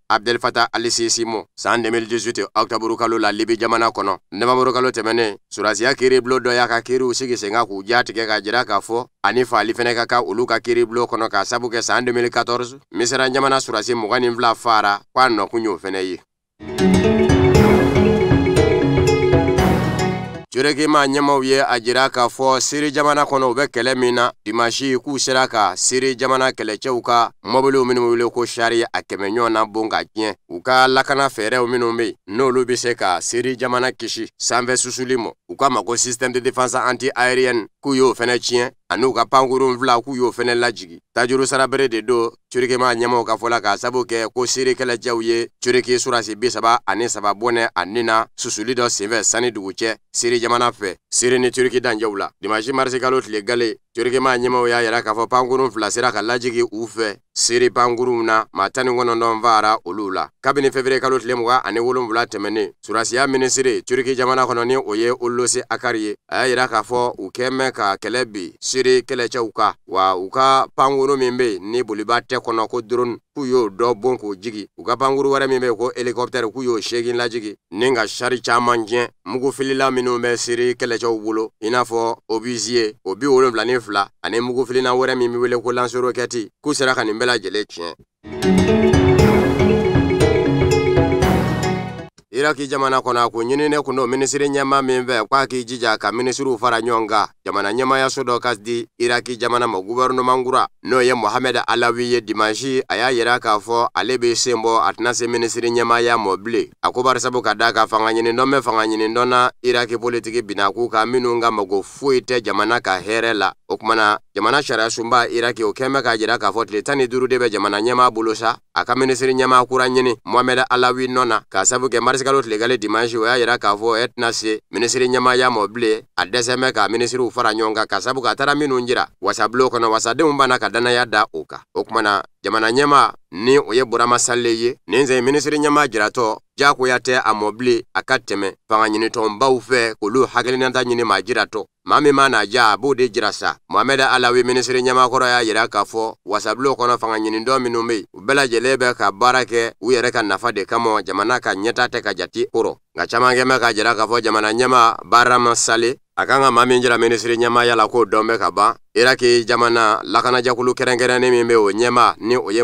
Ali Sisi mo san 2018 octobre kalo la libi jamana kɔnɔ nɛmaburu kalo tɛmɛnen kiri kiiribulon dɔ y'a ka kiiriw sigi sen ka k'u jatigɛ ka jira k'a fɔ ani faali fɛnɛ ka ka olu ka kiiribulon kɔnɔ k'a sabu kɛ san 2014 misira jamana surasi mɔgɔ nin fila fara k'a nɔkun y'o fɛnɛ ye ma ɲɛmaw ye a jira k'a fɔ siri jamana kɔnɔ u bɛ kɛlɛ min na dimashi k'u sera ka siri jamana kɛlɛcɛw ka mɔbiliw minw wele ko shari a kɛmɛ ɲɔgɔn na bon ka tiɲɛ u ka lakana fɛɛrɛw minw be yen n'olu be se ka siri jamana kisi sanfɛ susuli mɔ u k'a mago ko de défense anti aérienne k'u y'o fɛnɛ tiɲɛ an'u ka pankurunfila k'u y'o fɛnɛ lajigi tajuru sarabere de do curikema ɲɛmaw ka fɔla k'a sabu kɛ ko seerekɛlɛjɛw ye curiki surasi bisaba ani saba bɔnɛ ani na susuli dɔ senfɛ sani dugu cɛ seere jamana fɛ seere ni curiki danjɛw la dimasi marisi tile gale Turikima ɲɛmaw y'a uya k'a fɔ panguru fila sera ka lajigi u fɛ seere pankurunw na maa tan ni kɔnɔntɔn fara olu la. Kabini fefiye kalo tile mugan ani wolonwula tɛmɛnen, Surasiya minisiri Turiki jamana kɔnɔ ni o ye Olosi Akari ye, a y'a yira k'a fɔ u kelecha ka kɛlɛ kɛlɛcɛw wa u ka mimbe min ni boliba tɛ kɔnɔ ko k'u y'o dɔ bon k'o jigi u ka pankuru wɛrɛ min bɛ ko helikɔptɛri k'u y'o seegin lajigi ni ka sari caaman jɛn mugufilila minw bɛ siri kɛlɛcɛw bolo i n'a fɔ obiziye o bi wolonfila ni fila ani mugufilina wɛrɛ min be wele ko lansoro k'u sera ka nin bɛɛ lajɛlen tiɲɛ ira k'i jamana kɔnɔ k'u ɲinine kun minisiri ɲɛma min kwa k'i jija ka minisiriw fara nyonga jamana jamana ya dɔ kasdi di iraki jamana ma mangura n'o ye Mohamed alawi ye dimansi a y'a yira k'a fɔ ale sembo sen bɔ a tɛna se minisiri ɲɛmaya mɔ bilen a ko barisabu ka daa ka fanga ɲinidɔn bɛ fanga ndona na iraki politiki binak'u ka kan minw ka mago foyi tɛ jamana ka herela la o kumana jamana sariya sunba iraki o kɛnbɛ k'a jira k'a fɔ tile tan ni duuru de bɛ jamana ɲɛma bolo sa a ka minisiri ɲɛma kura ɲini mohamɛd alawi nɔ na k'a sabu kɛ marisikalo tilegali dimansi o y'a yira k'a fɔ ɛ tɛna se minisiri ɲɛmaya mɔ bile a dɛsɛmɛ ka minisiriw fara ɲɔgɔn kan ka sabu k'a taara minw jira wasabulon kɔnɔ wasadenw b'ana ka dannaya da o kan o kumana jamana ɲɛma ni o ye burama salle ye nin zɛn minisiri ɲɛma jiratɔ jaagoya tɛ a mɔbili a ka tɛmɛ fangaɲinitɔnbaw fɛ k'olu hakilinata ɲini ma jiratɔ mami min mana ja a b'o de jira sa mohamɛd alawi minisiri ɲɛmakɔrɔ y'a yira k'a fɔ wasabulon kɔnɔ fanga ɲinidɔ minw be yen u bɛɛlajɛlen bɛ ka baara kɛ u yɛrɛ ka nafa de kamɔ jamana ka ɲɛta tɛ ka jati korɔ nka caaman kɛmɛ k'a jira k'a fɔ jamana ɲɛma barama sale a kan ka ma min jira minisiri ɲɛmaya la k'o dɔn bɛ ka ban iraki jamana lakana kɛrɛnkɛrɛnnin min be o ɲɛma ni o ye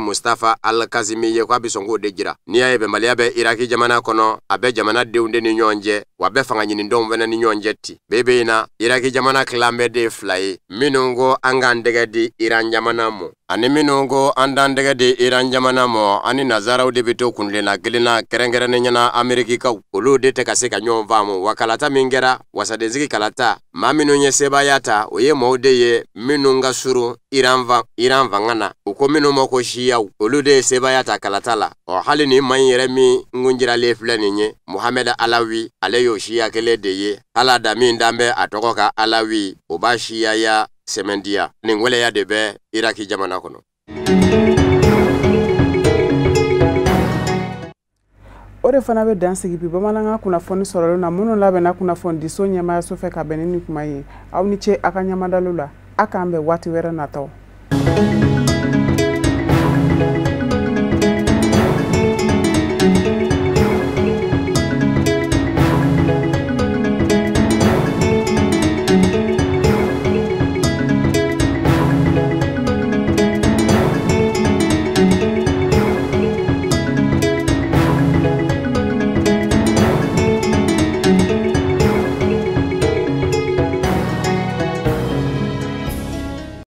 Al-Kazimi ye kwa a be de jira n'i y'a ye bɛnbaliya bɛ iraki jamana kɔnɔ a bɛ jamana denw de ni nyonje cɛ wa bɛ fanga ɲinidɔnw fɛnɛ ni nyonje ti be be na iraki jamana klambe de fila ye minw ko an k'an dɛgɛ di iran jamana mɔ ani minw ko an t'an dɛgɛ di iran jamana mɔ ani nazaraw de be to kunlenna kelenna kɛrɛnkɛrɛnnen ɲɛna amerikikaw olu de tɛ ka se ka ɲɔgɔn wa kalata min kɛra wasadensigi kalata ma minw ye sebaaya ta o ye de ye minnu ka surun iran iran fanga na u ko minnu ma ko siyaw olu de ye sebaaya ta kalata la ɔ hali nin man yɛrɛ min ŋunjiralen filɛ nin ye muhamɛd alawi ale y'o siya kelen de ye hali da min dan bɛ a tɔgɔ ka alawi o b'a siyaya sɛmɛndiya nin gwɛlɛya de bɛ iraki jamana kɔnɔ o de fana bɛ dan sigi bi bamanankan kunnafoni sɔrɔlen na minnu labɛnna kunnafonidiso ɲɛmayaso fɛ ka bɛn ni nin kuma ye aw ni ce aw ka ɲamadalo la a k'an bɛn waati wɛrɛ nataw